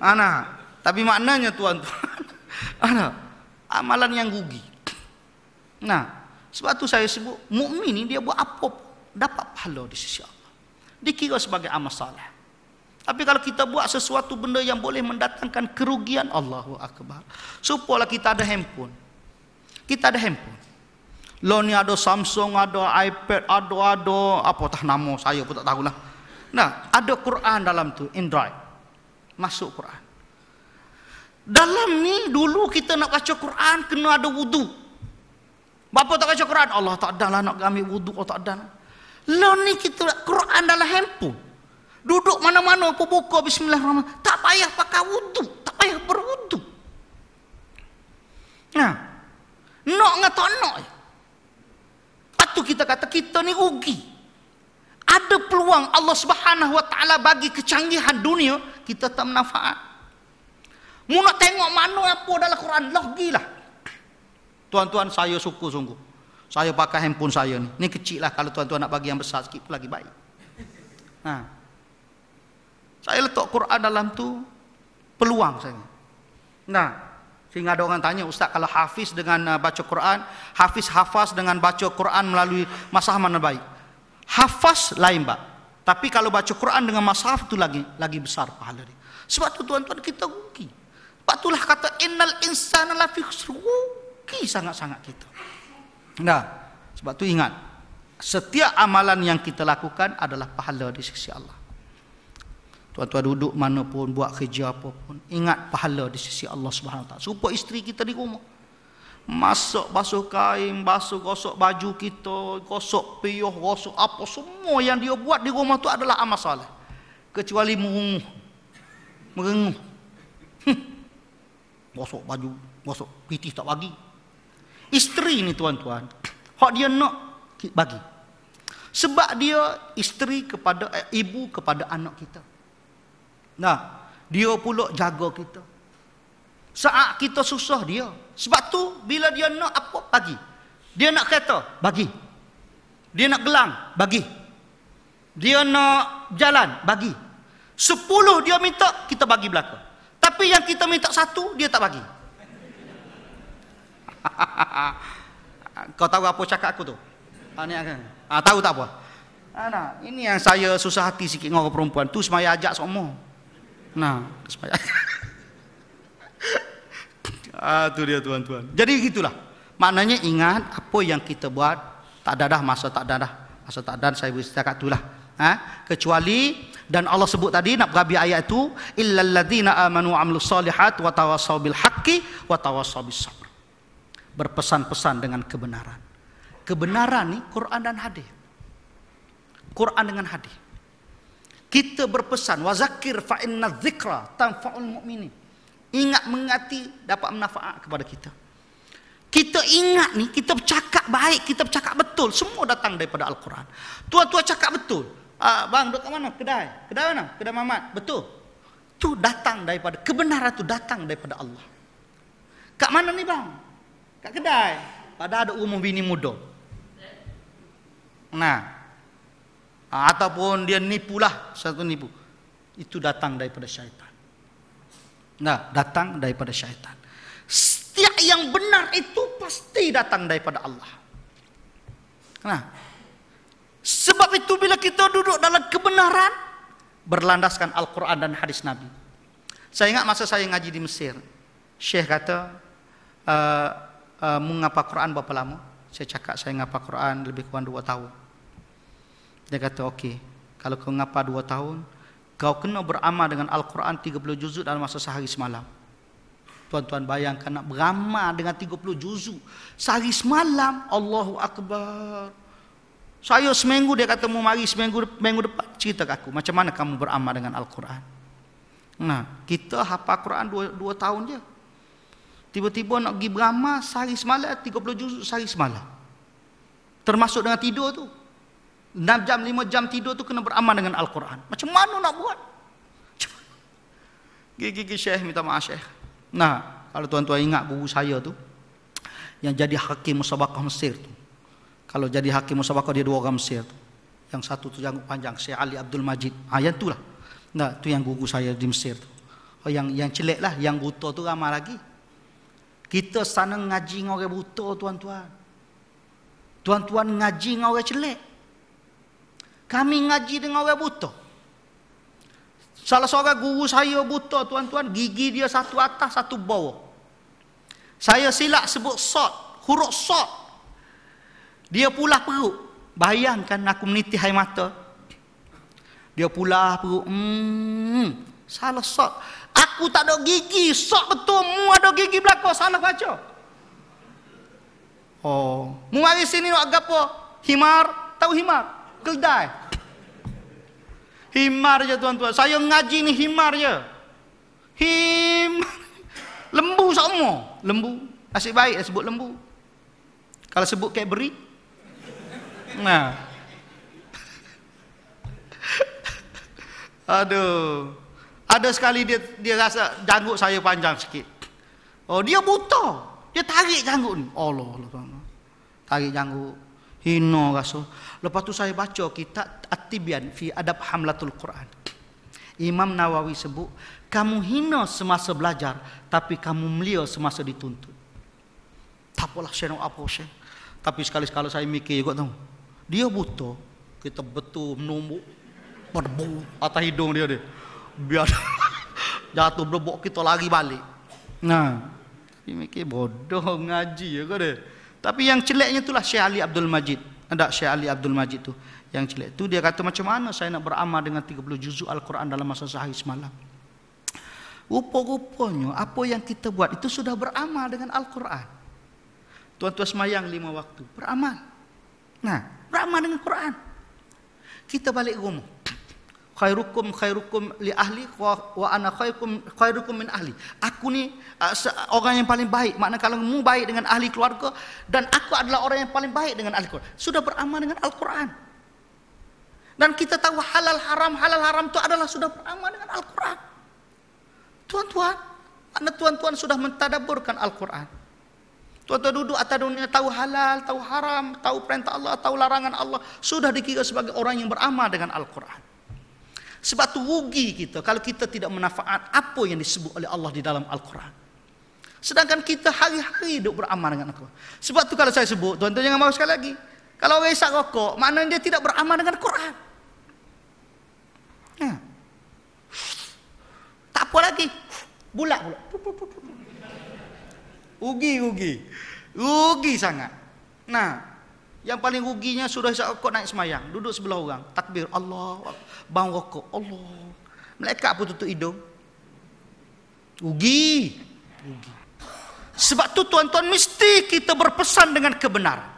Ana. Tapi maknanya tuan-tuan. Ana. Amalan yang rugi. Nah, sebab tu saya sebut mukmin ni dia buat apa dapat pahala di sisi Allah. Dikira sebagai amal salah. Tapi kalau kita buat sesuatu benda yang boleh mendatangkan kerugian Allahu Akbar. Supalah kita ada handphone. Kita ada handphone. Lo ni ada Samsung, ada iPad, ada ada apa tah nama saya pun tak tahulah. Nah, ada Quran dalam tu, Android. Masuk Quran. Dalam ni dulu kita nak baca Quran kena ada wudhu. Bapa tak baca Quran, Allah tak ada lah nak ambil wudhu Allah tak ada. Lo ni kita Quran dalam handphone. Duduk mana-mana pun buka bismillahirrahmanirrahim. Tak payah pakai wudu. Tak payah berwudu. Nah. Nak dengan tak nak. Patut kita kata kita ni rugi. Ada peluang Allah subhanahu wa ta'ala bagi kecanggihan dunia. Kita tak manfaat. Mu nak tengok mana apa dalam Quran. Lah gilah. Tuan-tuan saya suku sungguh. Saya pakai handphone saya ni. Ni kecil lah kalau tuan-tuan nak bagi yang besar sikit lagi baik. Nah. Saya letak Quran dalam tu peluang saya. Nah, sehingga ada orang tanya, "Ustaz, kalau hafiz dengan uh, baca Quran, hafiz hafaz dengan baca Quran melalui mashaf mana baik?" Hafaz lain, Pak. Tapi kalau baca Quran dengan mashaf itu lagi lagi besar pahala dia. Sebab tu tuan-tuan kita rugi. Sebab itulah kata innal insana lafi khusr. Rugi sangat-sangat kita. Nah, sebab tu ingat, setiap amalan yang kita lakukan adalah pahala di sisi Allah. Tuan-tuan duduk mana pun, buat kerja apa pun, ingat pahala di sisi Allah Subhanahu Taala. Supaya isteri kita di rumah. Masuk basuh kain, basuh gosok baju kita, gosok piuh, gosok apa semua yang dia buat di rumah tu adalah amal soleh. Kecuali merenguh. Merenguh. Hm. Gosok baju, gosok pitih tak bagi. Isteri ni tuan-tuan, hak dia nak bagi. Sebab dia isteri kepada eh, ibu kepada anak kita. Nah, dia pula jaga kita. Saat kita susah dia. Sebab tu bila dia nak apa bagi. Dia nak kereta, bagi. Dia nak gelang, bagi. Dia nak jalan, bagi. Sepuluh dia minta, kita bagi belaka. Tapi yang kita minta satu, dia tak bagi. Kau tahu apa cakap aku tu? Ini ah, akan. Ah, tahu tak apa? Ana, ah, ini yang saya susah hati sikit dengan perempuan. Tu semaya ajak semua. Nah, supaya. ah, dia tuan-tuan. Jadi gitulah. Maknanya ingat apa yang kita buat tak ada dah masa tak ada dah. Masa tak ada saya boleh cakap itulah. Ha? Kecuali dan Allah sebut tadi nak berhabis ayat itu illal ladzina amanu amilus solihat wa tawassaw bil haqqi wa tawassaw bis sabr. Berpesan-pesan dengan kebenaran. Kebenaran ni Quran dan hadis. Quran dengan hadis kita berpesan wazakir fa inna dzikra tanfa'ul mu'mini ingat mengati dapat manfaat kepada kita kita ingat ni kita bercakap baik kita bercakap betul semua datang daripada al-Quran tua-tua cakap betul ah, bang duduk mana kedai kedai mana kedai mamat betul tu datang daripada kebenaran tu datang daripada Allah kat mana ni bang kat kedai pada ada umum bini muda nah Ah, ataupun dia nipulah satu nipu itu datang daripada syaitan nah datang daripada syaitan setiap yang benar itu pasti datang daripada Allah nah sebab itu bila kita duduk dalam kebenaran berlandaskan Al-Quran dan hadis Nabi saya ingat masa saya ngaji di Mesir Syekh kata e, e, mengapa Quran berapa lama saya cakap saya ngapa Quran lebih kurang 2 tahun dia kata, okey, kalau kau ngapa dua tahun, kau kena beramal dengan Al-Quran 30 juzuk dalam masa sehari semalam. Tuan-tuan bayangkan nak beramal dengan 30 juzuk. Sehari semalam, Allahu Akbar. Saya seminggu dia kata, mari seminggu, minggu depan, cerita ke aku. Macam mana kamu beramal dengan Al-Quran? Nah, kita hafal Quran dua, dua tahun je. Tiba-tiba nak pergi beramal sehari semalam, 30 juzuk sehari semalam. Termasuk dengan tidur tu. 6 jam, 5 jam tidur tu kena beraman dengan Al-Quran. Macam mana nak buat? Gigi-gigi syekh minta maaf syekh. Nah, kalau tuan-tuan ingat guru saya tu yang jadi hakim musabakah Mesir tu. Kalau jadi hakim musabakah dia dua orang Mesir tu. Yang satu tu janggut panjang, Syekh Ali Abdul Majid. Ah, yang tu lah. Nah, tu yang guru saya di Mesir tu. Oh, yang yang celik lah, yang buta tu ramai lagi. Kita sana ngaji dengan orang buta tuan-tuan. Tuan-tuan ngaji dengan orang celik. Kami ngaji dengan orang buta. Salah seorang guru saya buta tuan-tuan, gigi dia satu atas satu bawah. Saya silap sebut sot, huruf sot. Dia pula perut. Bayangkan aku meniti air mata. Dia pula perut. Hmm, salah sot. Aku tak ada gigi, sot betul. Mu ada gigi belakang, salah baca. Oh, mu mari sini nak apa? Himar, tahu himar? keldai himar je tuan-tuan saya ngaji ni himar je him lembu semua lembu asyik baik dah sebut lembu kalau sebut kayak Cadbury nah aduh ada sekali dia dia rasa janggut saya panjang sikit oh dia buta dia tarik janggut ni Allah Allah tarik janggut hina rasa Lepas tu saya baca kitab at fi Adab Hamlatul Quran. Imam Nawawi sebut, kamu hina semasa belajar tapi kamu mulia semasa dituntut. Tak apalah saya nak apa saya. Tapi sekali-sekala saya mikir juga tu, Dia buta, kita betul menumbuk perbu, atas hidung dia dia. Biar jatuh berbok kita lagi balik. Nah, dia mikir bodoh ngaji ya kau dia. Tapi yang celaknya itulah Syekh Ali Abdul Majid. Tak Syekh Ali Abdul Majid tu yang jelek tu dia kata macam mana saya nak beramal dengan 30 juzuk Al-Quran dalam masa sehari semalam. Rupa-rupanya apa yang kita buat itu sudah beramal dengan Al-Quran. Tuan-tuan semayang lima waktu, beramal. Nah, beramal dengan Quran. Kita balik rumah khairukum khairukum li ahli wa ana khairukum khairukum min ahli aku ni orang yang paling baik makna kalau mu baik dengan ahli keluarga dan aku adalah orang yang paling baik dengan ahli keluarga sudah beramal dengan al-Quran dan kita tahu halal haram halal haram itu adalah sudah beramal dengan al-Quran tuan-tuan makna tuan-tuan sudah mentadaburkan al-Quran Tuan-tuan duduk atas dunia tahu halal, tahu haram, tahu perintah Allah, tahu larangan Allah. Sudah dikira sebagai orang yang beramal dengan Al-Quran. Sebab tu rugi kita kalau kita tidak manfaat apa yang disebut oleh Allah di dalam Al-Quran. Sedangkan kita hari-hari duduk beramal dengan Al-Quran. Sebab tu kalau saya sebut, tuan-tuan jangan marah sekali lagi. Kalau orang isap rokok, maknanya dia tidak beramal dengan Al-Quran. Ya. Ha. Tak apa lagi. Bulat pula. Rugi, rugi. Rugi sangat. Nah, yang paling ruginya sudah hisap rokok naik semayang. Duduk sebelah orang. Takbir. Allah. Bang rokok. Allah. Melekat pun tutup hidung. Rugi. Sebab tu tuan-tuan mesti kita berpesan dengan kebenaran.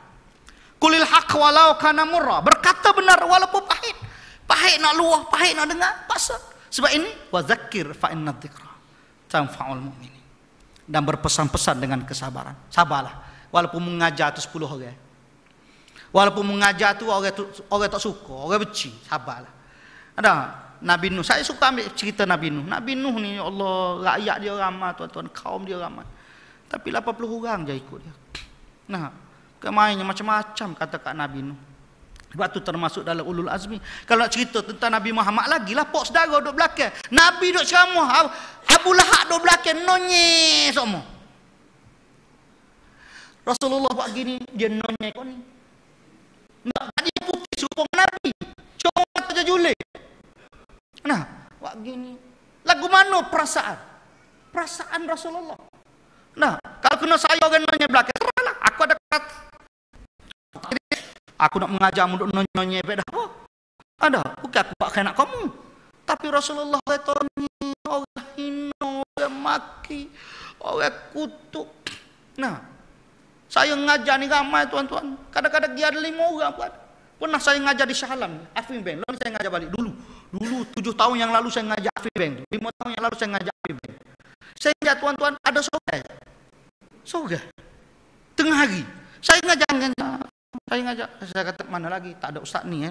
Kulil haq walau kana murah. Berkata benar walaupun pahit. Pahit nak luah, pahit nak dengar. Pasal. Sebab ini. Wa zakir fa inna dhikra. Tanfa'ul mu'mini. Dan berpesan-pesan dengan kesabaran. Sabarlah. Walaupun mengajar tu sepuluh orang. Walaupun mengajar tu orang tu, orang tak suka, orang benci, sabarlah. Ada Nabi Nuh. Saya suka ambil cerita Nabi Nuh. Nabi Nuh ni ya Allah rakyat dia ramai tuan-tuan, kaum dia ramai. Tapi 80 orang je ikut dia. Nah, kemainnya macam-macam kata kat Nabi Nuh. Sebab tu termasuk dalam ulul azmi. Kalau nak cerita tentang Nabi Muhammad lagi lah pok saudara duduk belakang. Nabi duduk ceramah Abu, Abu duduk belakang nonye semua. Rasulullah buat gini, dia nonye kau ni. Nak tadi putih serupa Nabi. Cuma kata je julik. Nah, buat gini. Lagu mana perasaan? Perasaan Rasulullah. Nah, kalau kena saya orang nanya belakang, seralah. Aku ada kata. Aku nak mengajar untuk nanya-nanya apa Oh, ada. Bukan aku buat kena kamu. Tapi Rasulullah kata ni, orang hina, orang maki, orang kutuk. Nah, saya ngajar ni ramai tuan-tuan. Kadang-kadang dia ada lima orang pun. Pernah saya ngajar di Syahalam. Afim Bank. Lalu saya ngajar balik. Dulu. Dulu tujuh tahun yang lalu saya ngajar Afim Bank. Lima tahun yang lalu saya ngajar Afim Bank. Saya ngajar tuan-tuan ada sorai. Sorai. Tengah hari. Saya ngajar. Saya ngajar. Saya kata mana lagi. Tak ada ustaz ni. Ya.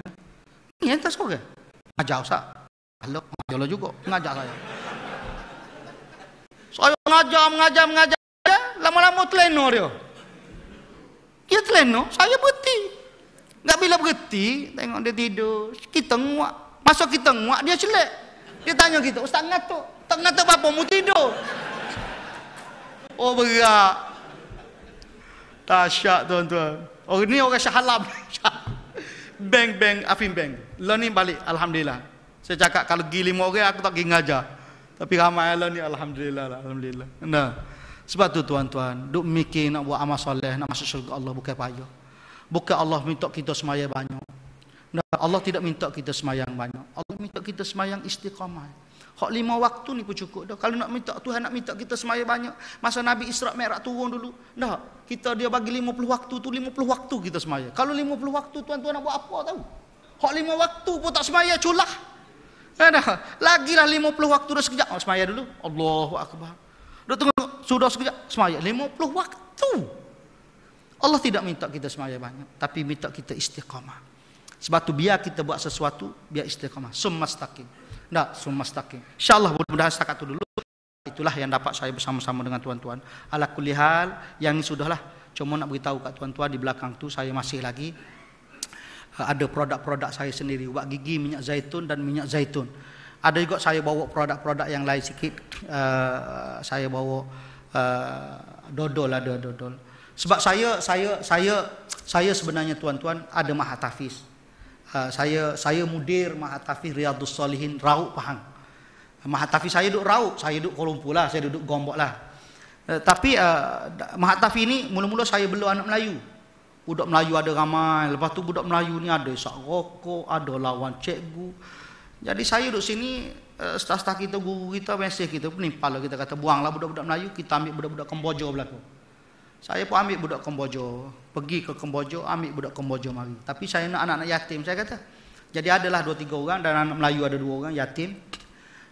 Ni entah tak sorai. Ngajar ustaz. Halo. Ngajar lah juga. Ngajar saya. Saya ngajar, mengajar, mengajar. Lama-lama terlena dia. Dia terlena, saya berhenti. Tak bila berhenti, tengok dia tidur. Kita nguak. Masa kita nguak, dia celek. Dia tanya kita, ustaz ngatuk. Tak ngatuk apa, mu tidur. Oh berat. Tasyak tuan-tuan. Oh ni orang syahalam. bang bang afim bang. lani balik alhamdulillah. Saya cakap kalau gi lima orang aku tak pergi ngajar. Tapi ramai lani, alhamdulillah lah, alhamdulillah. Nah. Sebab tu tuan-tuan, duk mikir nak buat amal soleh, nak masuk syurga Allah bukan payah. Bukan Allah minta kita semaya banyak. Nah Allah tidak minta kita semayang banyak. Allah minta kita semayang istiqamah. Hak lima waktu ni pun cukup dah. Kalau nak minta Tuhan nak minta kita semaya banyak. Masa Nabi Israq Merak turun dulu. Dah. Kita dia bagi lima puluh waktu tu. Lima puluh waktu kita semaya. Kalau lima puluh waktu tuan-tuan nak buat apa tahu. Hak lima waktu pun tak semaya culah. Eh, dah. Lagilah lima puluh waktu dah sekejap. Oh, semaya dulu. Allahu Akbar. Duduk tengok sudah sekejap semaya 50 waktu. Allah tidak minta kita semaya banyak, tapi minta kita istiqamah. Sebab tu biar kita buat sesuatu, biar istiqamah. Summastaqim. Tak, summastaqim. InsyaAllah mudah-mudahan setakat itu dulu. Itulah yang dapat saya bersama-sama dengan tuan-tuan. Ala kulihal yang sudahlah. Cuma nak beritahu kat tuan-tuan di belakang tu saya masih lagi eh, ada produk-produk saya sendiri. Buat gigi minyak zaitun dan minyak zaitun ada juga saya bawa produk-produk yang lain sikit uh, saya bawa uh, dodol ada dodol sebab saya saya saya saya sebenarnya tuan-tuan ada mahatafis uh, eh, saya saya mudir mahatafis riyadus salihin rauk pahang mahatafis saya duduk rauk saya duduk kuala lumpur lah saya duduk gombok lah uh, tapi uh, mahatafis ni mula-mula saya belu anak melayu budak melayu ada ramai lepas tu budak melayu ni ada isak rokok ada lawan cikgu jadi saya duduk sini eh, staf-staf kita, guru kita, mesej kita pun nimpal lah. kita kata buanglah budak-budak Melayu, kita ambil budak-budak Kemboja belaka. Saya pun ambil budak Kemboja, pergi ke Kemboja, ambil budak Kemboja mari. Tapi saya nak anak-anak yatim, saya kata. Jadi adalah dua tiga orang dan anak Melayu ada dua orang yatim.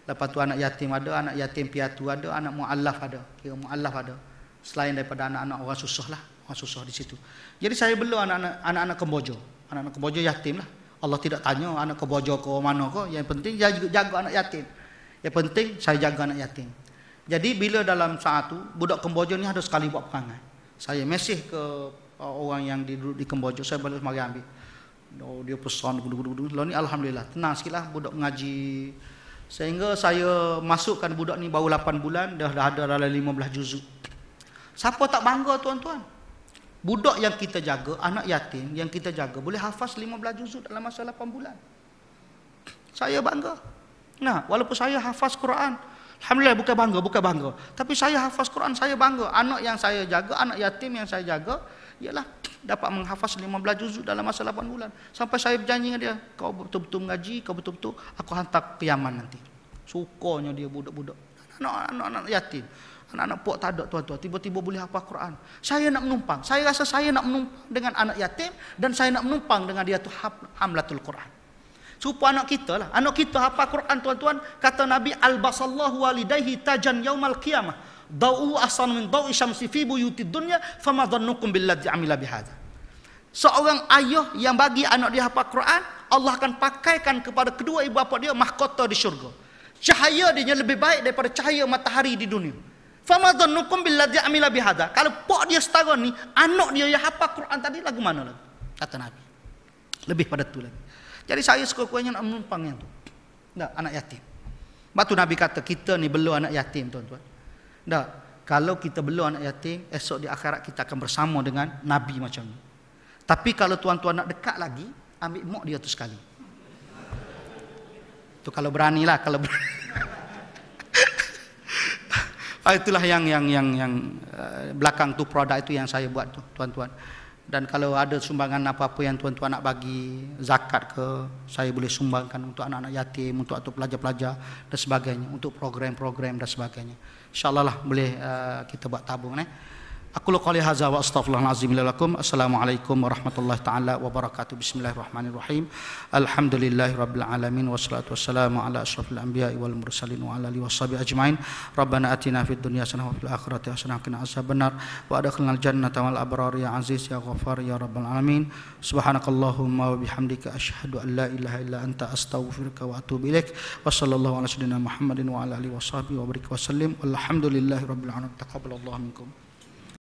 Lepas tu anak yatim ada, anak yatim piatu ada, anak mu'allaf ada. Kira mu'allaf ada. Selain daripada anak-anak orang susah lah. Orang susah di situ. Jadi saya belum anak-anak anak-anak Kemboja. Anak-anak Kemboja yatim lah. Allah tidak tanya anak ke bojo ke mana ke. Yang penting saya juga jaga anak yatim. Yang penting saya jaga anak yatim. Jadi bila dalam saat itu budak kemboja ini ada sekali buat perangai. Saya mesih ke uh, orang yang duduk di kemboja, saya balik mari ambil. Oh, dia pesan, budu, budu, budu. Lalu ini Alhamdulillah, tenang sikit lah budak ngaji Sehingga saya masukkan budak ni baru 8 bulan, dah, dah ada dalam 15 juzuk. Siapa tak bangga tuan-tuan? Budak yang kita jaga, anak yatim yang kita jaga boleh hafaz 15 juzuk dalam masa 8 bulan. Saya bangga. Nah, walaupun saya hafaz Quran, alhamdulillah bukan bangga, bukan bangga. Tapi saya hafaz Quran, saya bangga. Anak yang saya jaga, anak yatim yang saya jaga ialah dapat menghafaz 15 juzuk dalam masa 8 bulan. Sampai saya berjanji dengan dia, kau betul-betul mengaji, kau betul-betul aku hantar ke Yaman nanti. Sukanya dia budak-budak. Anak-anak yatim. Anak-anak puak tak ada tuan-tuan. Tiba-tiba boleh hafal Quran. Saya nak menumpang. Saya rasa saya nak menumpang dengan anak yatim. Dan saya nak menumpang dengan dia tu hamlatul Quran. Supaya anak kita lah. Anak kita hafal Quran tuan-tuan. Kata Nabi Al-Basallahu walidayhi tajan yaumal qiyamah. Da'u asan min da'u isyam sifi buyuti dunya. Fama zannukum billadzi amila bihada. Seorang ayah yang bagi anak dia hafal Quran. Allah akan pakaikan kepada kedua ibu bapa dia mahkota di syurga. Cahaya dia lebih baik daripada cahaya matahari di dunia. Fama dhannukum billadhi amila bihada? Kalau pak dia setara ni, anak dia yang hafal Quran tadi lagu mana lagi? Kata Nabi. Lebih pada tu lagi. Jadi saya sekurang-kurangnya nak menumpang yang tu. Nah, anak yatim. Sebab tu Nabi kata kita ni belu anak yatim tuan-tuan. Nah, kalau kita belu anak yatim, esok di akhirat kita akan bersama dengan Nabi macam ni. Tapi kalau tuan-tuan nak dekat lagi, ambil mok dia tu sekali. Tu kalau beranilah, kalau berani. Ah, itulah yang yang yang yang eh, belakang tu produk itu yang saya buat tu tuan-tuan dan kalau ada sumbangan apa-apa yang tuan-tuan nak bagi zakat ke saya boleh sumbangkan untuk anak-anak yatim untuk atau pelajar-pelajar dan sebagainya untuk program-program dan sebagainya insyaallah lah boleh uh, kita buat tabung eh أقول قولي هذا وأستغفر الله العظيم لكم السلام عليكم ورحمة الله تعالى وبركاته بسم الله الرحمن الرحيم الحمد لله رب العالمين والصلاة والسلام على أشرف الأنبياء والمرسلين وعلى آله وصحبه أجمعين ربنا أتنا في الدنيا حسنة وفي الآخرة حسنة وقنا عذاب النار وأدخلنا الجنة والأبرار يا عزيز يا غفار يا رب العالمين سبحانك اللهم وبحمدك أشهد أن لا إله إلا أنت أستغفرك وأتوب إليك وصلى الله على سيدنا محمد وعلى آله وصحبه وبارك وسلم والحمد لله رب العالمين تقبل الله منكم